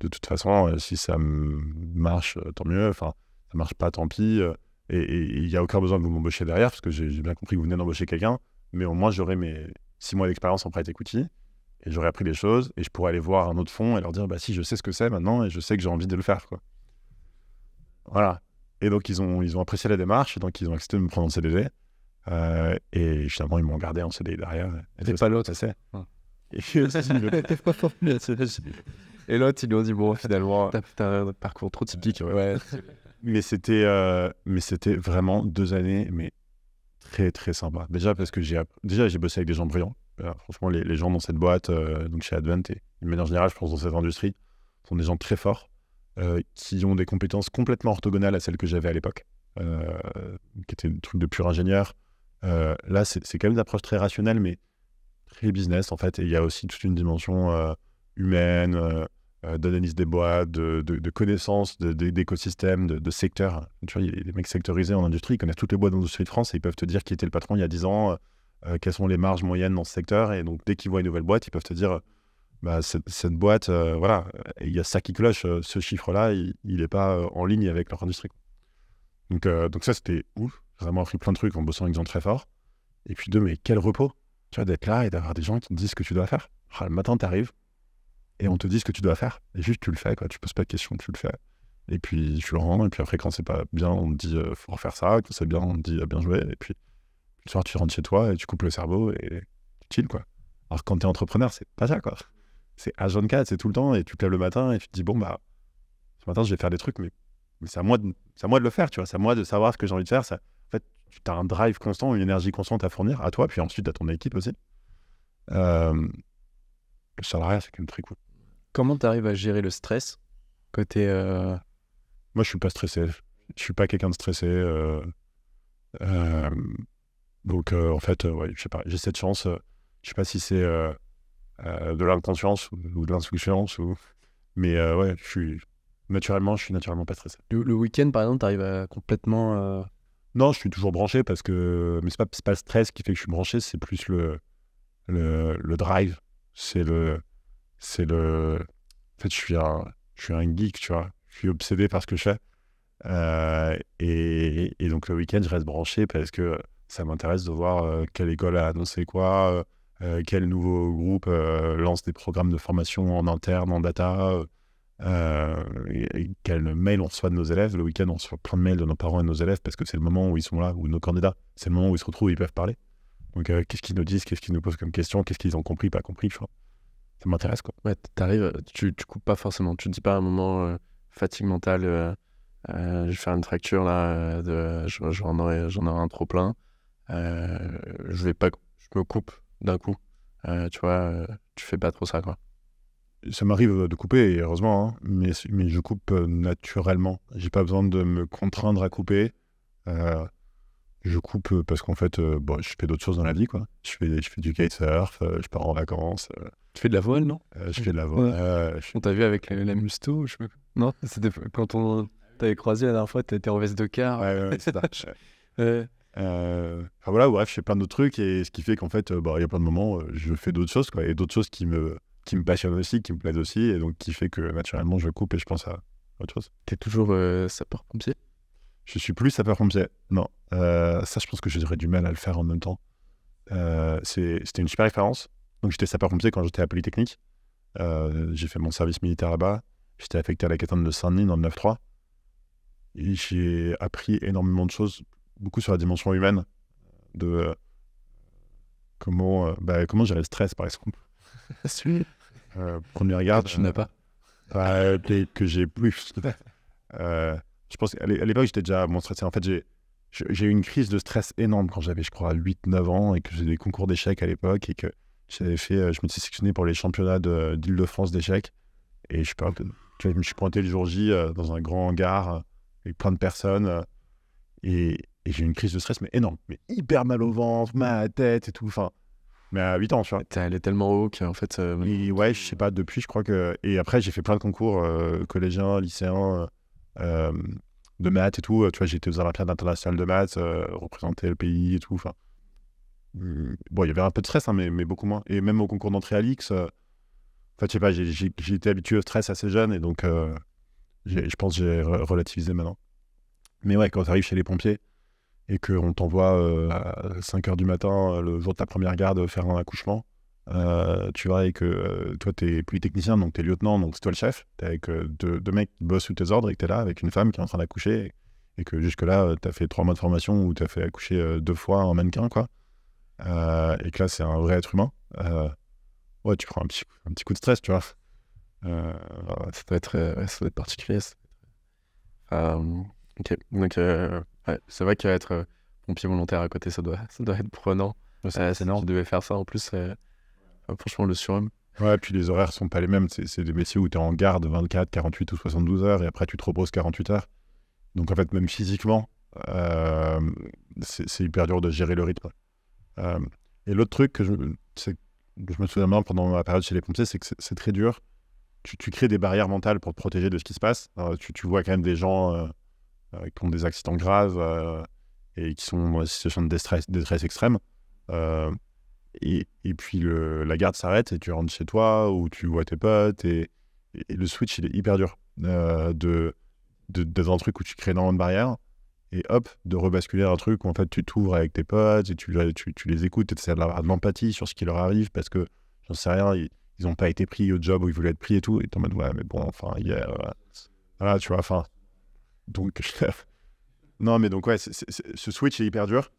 A: De toute façon, si ça marche, tant mieux. Enfin, ça marche pas, tant pis. et il n'y a aucun besoin de vous m'embaucher derrière, parce que j'ai bien compris que vous venez d'embaucher quelqu'un. Mais au moins, j'aurai mes six mois d'expérience en prêt equity et j'aurai appris des choses et je pourrais aller voir un autre fonds et leur dire bah si je sais ce que c'est maintenant et je sais que j'ai envie de le faire quoi. Voilà. Et donc ils ont ils ont apprécié la démarche et donc ils ont accepté de me prendre en CDD. Euh, et finalement, ils m'ont gardé en CDI derrière. C'est pas l'autre, c'est. Et l'autre, ils lui ont dit bon, finalement, t'as un parcours trop typique. <laughs> mais c'était, euh, mais c'était vraiment deux années, mais très très sympa. Déjà parce que j'ai, déjà j'ai bossé avec des gens brillants. franchement, les, gens dans cette boîte, euh, donc chez Advent et de manière générale, je pense dans cette industrie, sont des gens très forts qui ont des compétences complètement orthogonales à celles que j'avais à l'époque, qui étaient des trucs de pur ingénieur. Euh, là, c'est quand même une approche très rationnelle, mais très business, en fait. Et il y a aussi toute une dimension euh, humaine, euh, d'analyse des boîtes, de, connaissances d'écosystèmes, de, secteurs. Tu vois, les mecs sectorisés en industrie, ils connaissent toutes les boîtes d'industrie de France et ils peuvent te dire qui était le patron il y a 10 ans, quelles sont les marges moyennes dans ce secteur. Et donc, dès qu'ils voient une nouvelle boîte, ils peuvent te dire. Bah, cette, boîte, voilà, il y a ça qui cloche, ce chiffre-là, il n'est pas en ligne avec leur industrie. Donc, donc ça, c'était ouf vraiment appris plein de trucs en bossant avec des gens très forts. Et puis deux, mais quel repos, tu vois, d'être là et d'avoir des gens qui te disent ce que tu dois faire. Ah, le matin, tu arrives et on te dit ce que tu dois faire. Et juste, tu le fais, quoi. Tu poses pas de questions, tu le fais. Et puis, tu le rends. Et puis après, quand c'est pas bien, on te dit, euh, faut refaire ça. Quand c'est bien, on te dit, euh, bien joué. Et puis, le soir, tu rentres chez toi et tu coupes le cerveau et tu chill, quoi. Alors, quand tu es entrepreneur, c'est pas ça, quoi. C'est à 4 c'est tout le temps. Et tu te lèves le matin et tu te dis, bon, bah, ce matin, je vais faire des trucs, mais, c'est à, moi de, à moi de le faire, tu vois. C'est à moi de savoir ce que j'ai envie de faire. Ça, tu as un drive constant, une énergie constante à fournir à toi, puis ensuite à ton équipe aussi. Euh, le salariat, c'est quand même très cool. Comment tu arrives à gérer le stress côté. Euh, Moi, je suis pas stressé. Je suis pas quelqu'un de stressé. Euh, euh, donc, en fait, ouais, j'ai cette chance. je sais pas si c'est de l'inconscience ou, de l'insouciance, ou... mais ouais, je suis naturellement, je suis naturellement pas stressé. Le, le week-end, par exemple, tu arrives à complètement non, je suis toujours branché parce que. Mais ce n'est pas, pas, le stress qui fait que je suis branché, c'est plus le, le, le drive. C'est le. C'est le. En fait, je suis un, je suis un geek, tu vois. Je suis obsédé par ce que je fais. Euh, et, donc, le week-end, je reste branché parce que ça m'intéresse de voir euh, quelle école a annoncé quoi, euh, quel nouveau groupe lance des programmes de formation en interne, en data. Euh, quel mail on reçoit de nos élèves. Le week-end, on reçoit plein de mails de nos parents et de nos élèves parce que c'est le moment où ils sont là, où nos candidats, c'est le moment où ils se retrouvent, ils peuvent parler. Donc, euh, qu'est-ce qu'ils nous disent, qu'est-ce qu'ils nous posent comme question, qu'est-ce qu'ils ont compris, pas compris, Ça m'intéresse, quoi. Ouais, arrives
B: tu, coupes pas forcément, tu dis pas à un moment euh, fatigue mentale, euh, je vais faire une fracture là, de, j'en, aurai, j'en aurai un trop plein, je vais pas, je me coupe d'un coup. tu
A: vois, tu fais pas trop ça, quoi. Ça m'arrive de couper, heureusement, hein, mais, mais, je coupe euh, naturellement. J'ai pas besoin de me contraindre à couper. Euh, je coupe euh, parce qu'en fait, bon, je fais d'autres choses dans la vie. Quoi. Je, fais, je fais du kitesurf, je pars en vacances. Tu fais de la voile, non Je fais de la voile.
B: On t'a vu avec la, musto Non, c'était quand on t'avait croisé la dernière fois, t'étais en veste de car. Ouais, ouais, c'est
A: <laughs> Euh, voilà, bref, je fais plein d'autres trucs et ce qui fait qu'en fait, bah, il y a plein de moments, je fais d'autres choses, quoi, et d'autres choses qui me, qui me passionne aussi, qui me plaisent aussi, et donc qui fait que naturellement je coupe et je pense à autre chose. T'es toujours euh, sapeur-pompier Je suis plus sapeur-pompier. Non, euh, ça je pense que j'aurais du mal à le faire en même temps. Euh, c'était une super expérience. Donc j'étais sapeur-pompier quand j'étais à Polytechnique. j'ai fait mon service militaire là-bas. J'étais affecté à la caserne de Saint-Denis dans le 9-3. Et j'ai appris énormément de choses, beaucoup sur la dimension humaine, de comment, bah, comment gérer le stress par exemple <laughs> euh, me regarde ah, tu n'as pas euh, bah, euh, Que j'ai plus. euh, je pense qu'à l'époque, j'étais déjà mon stressé. En fait, j'ai. eu une crise de stress énorme quand j'avais, je crois, 8-9 ans et que j'ai des concours d'échecs à l'époque et que j'avais fait, euh, je suis sélectionné pour les championnats d'Île-de-France d'échecs. Et je, je me suis pointé le jour J dans un grand hangar avec plein de personnes et, j'ai eu une crise de stress, mais énorme, mais hyper mal au ventre, ma à la tête et tout. Enfin, mais à 8 ans, tu vois. elle est tellement haut qu'en fait. Euh, ouais, je sais pas, depuis, je crois que. Et après, j'ai fait plein de concours euh, collégiens, lycéens, euh, de maths et tout. Tu vois, j'étais aux Olympiades internationales de maths, euh, représenter le pays et tout. Enfin. Bon, il y avait un peu de stress, hein, mais, mais, beaucoup moins. Et même au concours d'entrée à l'IX, en fait, je sais pas, j'ai été habitué au stress assez jeune et donc je pense que j'ai relativisé maintenant. Mais ouais, quand tu arrives chez les pompiers, et qu'on t'envoie euh, à 5 heures du matin, euh, le jour de ta première garde, faire un accouchement, euh, tu vois, et que toi, t'es polytechnicien, donc t'es lieutenant, donc c'est toi le chef, t'es avec deux, mecs qui bossent sous tes ordres et que t'es là avec une femme qui est en train d'accoucher, et que jusque-là, t'as fait trois mois de formation où t'as fait accoucher deux fois en mannequin, quoi, et que là, c'est un vrai être humain, ouais, tu prends un petit, un petit coup de stress, tu vois. ça, doit être, ça doit être particulier.
B: ok, donc. Ouais, c'est vrai qu'être euh, pompier volontaire à côté, ça doit, <laughs> ça doit être prenant. c'est euh, si tu devais faire ça en plus, euh, euh,
A: franchement, le surhomme. Ouais, puis les horaires sont pas les mêmes. C'est des métiers où tu es en garde 24, 48 ou 72 heures et après tu te reposes 48 heures. Donc en fait, même physiquement, c'est hyper dur de gérer le rythme. et l'autre truc que je, je me souviens bien pendant ma période chez les pompiers, c'est que c'est très dur. Tu, tu, crées des barrières mentales pour te protéger de ce qui se passe. tu, tu, vois quand même des gens euh, qui ont des accidents graves euh, et qui sont en situation de détresse, extrême. Euh, et, et, puis la garde s'arrête et tu rentres chez toi ou tu vois tes potes. Et, le switch, il est hyper dur de, de, un truc où tu crées énormément une barrières et hop, de rebasculer un truc où en fait tu t'ouvres avec tes potes et tu, tu, les écoutes et tu as de l'empathie sur ce qui leur arrive parce que j'en sais rien, ils n'ont pas été pris au job où ils voulaient être pris et tout. Et t'es en mode ouais, mais bon, enfin, hier, là voilà, tu vois, enfin, donc, <laughs> non, mais donc, ouais, ce switch est hyper dur.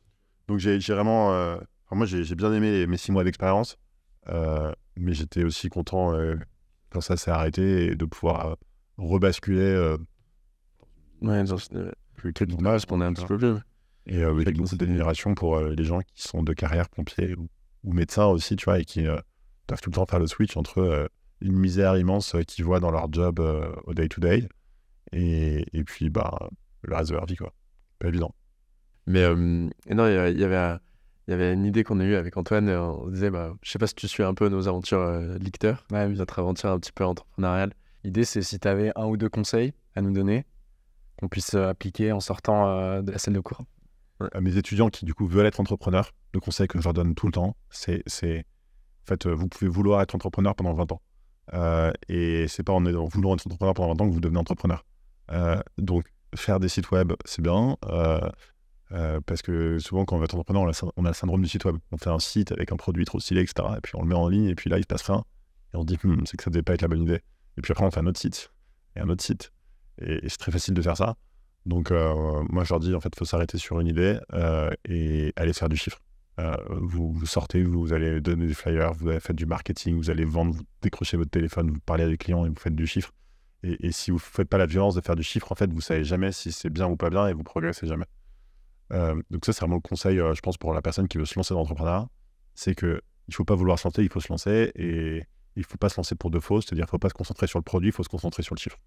A: Donc, j'ai vraiment. Euh, moi, j'ai bien aimé mes six mois d'expérience, euh, mais j'étais aussi content euh, quand ça s'est arrêté de pouvoir rebasculer. ouais, dans une que un petit peu Et avec pour les gens qui sont de carrière pompier ou, médecin aussi, tu vois, et qui doivent tout le temps faire le switch entre une misère immense qu'ils voient dans leur job au day-to-day. day to day et, et puis bah, le reste de leur vie, quoi. Pas évident. Mais euh,
B: non, il y avait, il y avait une idée qu'on a eue avec Antoine. Euh, on disait, bah, je sais pas si tu suis un peu nos aventures euh, lecteurs, ouais, notre aventure un petit peu entrepreneuriale. L'idée, c'est si tu avais un ou deux conseils
A: à nous donner, qu'on puisse euh, appliquer en sortant de la salle de cours. À mes étudiants qui, du coup, veulent être entrepreneurs, le conseil que je leur donne tout le temps, c'est, c'est en fait, vous pouvez vouloir être entrepreneur pendant 20 ans. et c'est pas en, en voulant être entrepreneur pendant 20 ans que vous devenez entrepreneur. Euh, donc, faire des sites web, c'est bien. Euh, euh, parce que souvent, quand on est être entrepreneur, on a, le syndrome du site web. On fait un site avec un produit trop stylé, etc. Et puis on le met en ligne, et puis là, il se passe rien. Et on dit, hmm, c'est que ça devait pas être la bonne idée. Et puis après, on fait un autre site, et un autre site. Et, c'est très facile de faire ça. Donc, moi, je leur dis, en fait, il faut s'arrêter sur une idée et aller faire du chiffre. Vous, sortez, vous allez donner des flyers, vous faites du marketing, vous allez vendre, vous décrochez votre téléphone, vous parlez à des clients et vous faites du chiffre. Et, si vous ne faites pas la violence de faire du chiffre, en fait, vous ne savez jamais si c'est bien ou pas bien et vous progressez jamais. Euh, donc ça, c'est vraiment le conseil, euh, je pense, pour la personne qui veut se lancer dans l'entrepreneuriat. C'est qu'il ne faut pas vouloir se il faut se lancer. Et il ne faut pas se lancer pour de faux, c'est-à-dire il ne faut pas se concentrer sur le produit, il faut se concentrer sur le chiffre.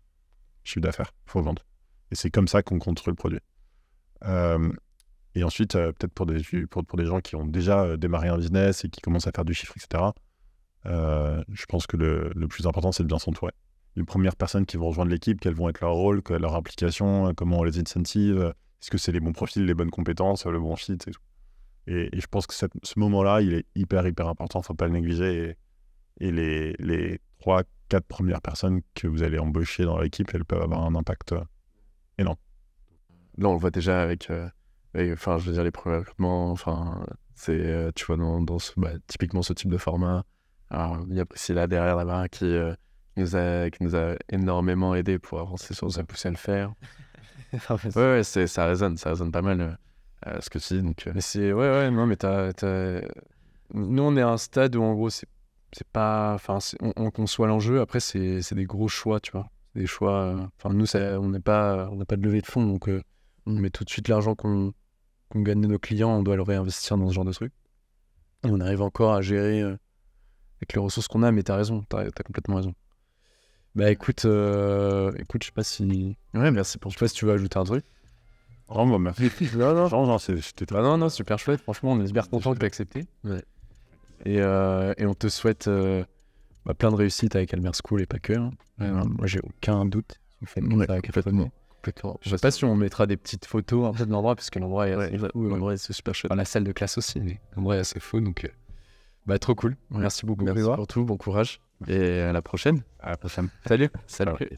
A: Chiffre d'affaires, il faut vendre. Et c'est comme ça qu'on construit le produit. Euh, et ensuite, peut-être pour des, pour, des gens qui ont déjà démarré un business et qui commencent à faire du chiffre, etc., je pense que le, le plus important, c'est de bien s'entourer les premières personnes qui vont rejoindre l'équipe, quels vont être leurs rôles, leur application, euh, comment on les incentive, euh, est-ce que c'est les bons profils, les bonnes compétences, euh, le bon fit et tout. Et, je pense que ce moment-là, il est hyper, hyper important, faut pas le négliger. Et, les, les 3, 4 premières personnes que vous allez embaucher dans l'équipe, elles peuvent avoir un impact énorme.
B: Là, on le voit déjà avec, enfin, je veux dire, les premiers recrutements, enfin, c'est, tu vois, dans, ce, bah, typiquement ce type de format. Alors, il y a là derrière là-bas qui, qui nous a, énormément aidé pour avancer sur Ça poussé à le faire. <laughs> ouais, ça résonne, ça résonne pas mal euh, ce que tu dis. Donc, euh. ouais, ouais, non, mais t'as, nous, on est à un stade où en gros, c'est, pas. Enfin, on, conçoit l'enjeu, après, c'est, des gros choix, tu vois. Des choix. Euh, enfin, nous, ça, on n'a pas, on pas de levée de fonds, donc on mm. met tout de suite l'argent qu'on, qu'on gagne de nos clients, on doit le réinvestir dans ce genre de truc. on arrive encore à gérer avec les ressources qu'on a, mais t'as raison, t'as as complètement raison. Bah écoute, euh, écoute, je sais pas si. Ouais, merci pour. Je sais pas si tu veux ajouter un truc. Oh, bah, merci. <laughs> non, non, non, non, c'était. Bah, non, non, super chouette. Franchement, on est super content que tu accepté. Ouais. Et, euh, et, on te souhaite euh, bah, plein de réussite avec Almer School et pas que. Hein. Ouais, moi, j'ai aucun doute. Fait ouais, ça, complètement. Je sais pas si on mettra des petites photos peut-être de l'endroit, parce que l'endroit est L'endroit euh, est super chouette. Dans la salle de classe aussi, l'endroit est assez fou, donc. Euh, bah, trop cool. Merci beaucoup merci pour tout. Bon courage. Et à la prochaine. À la prochaine. Salut. Salut.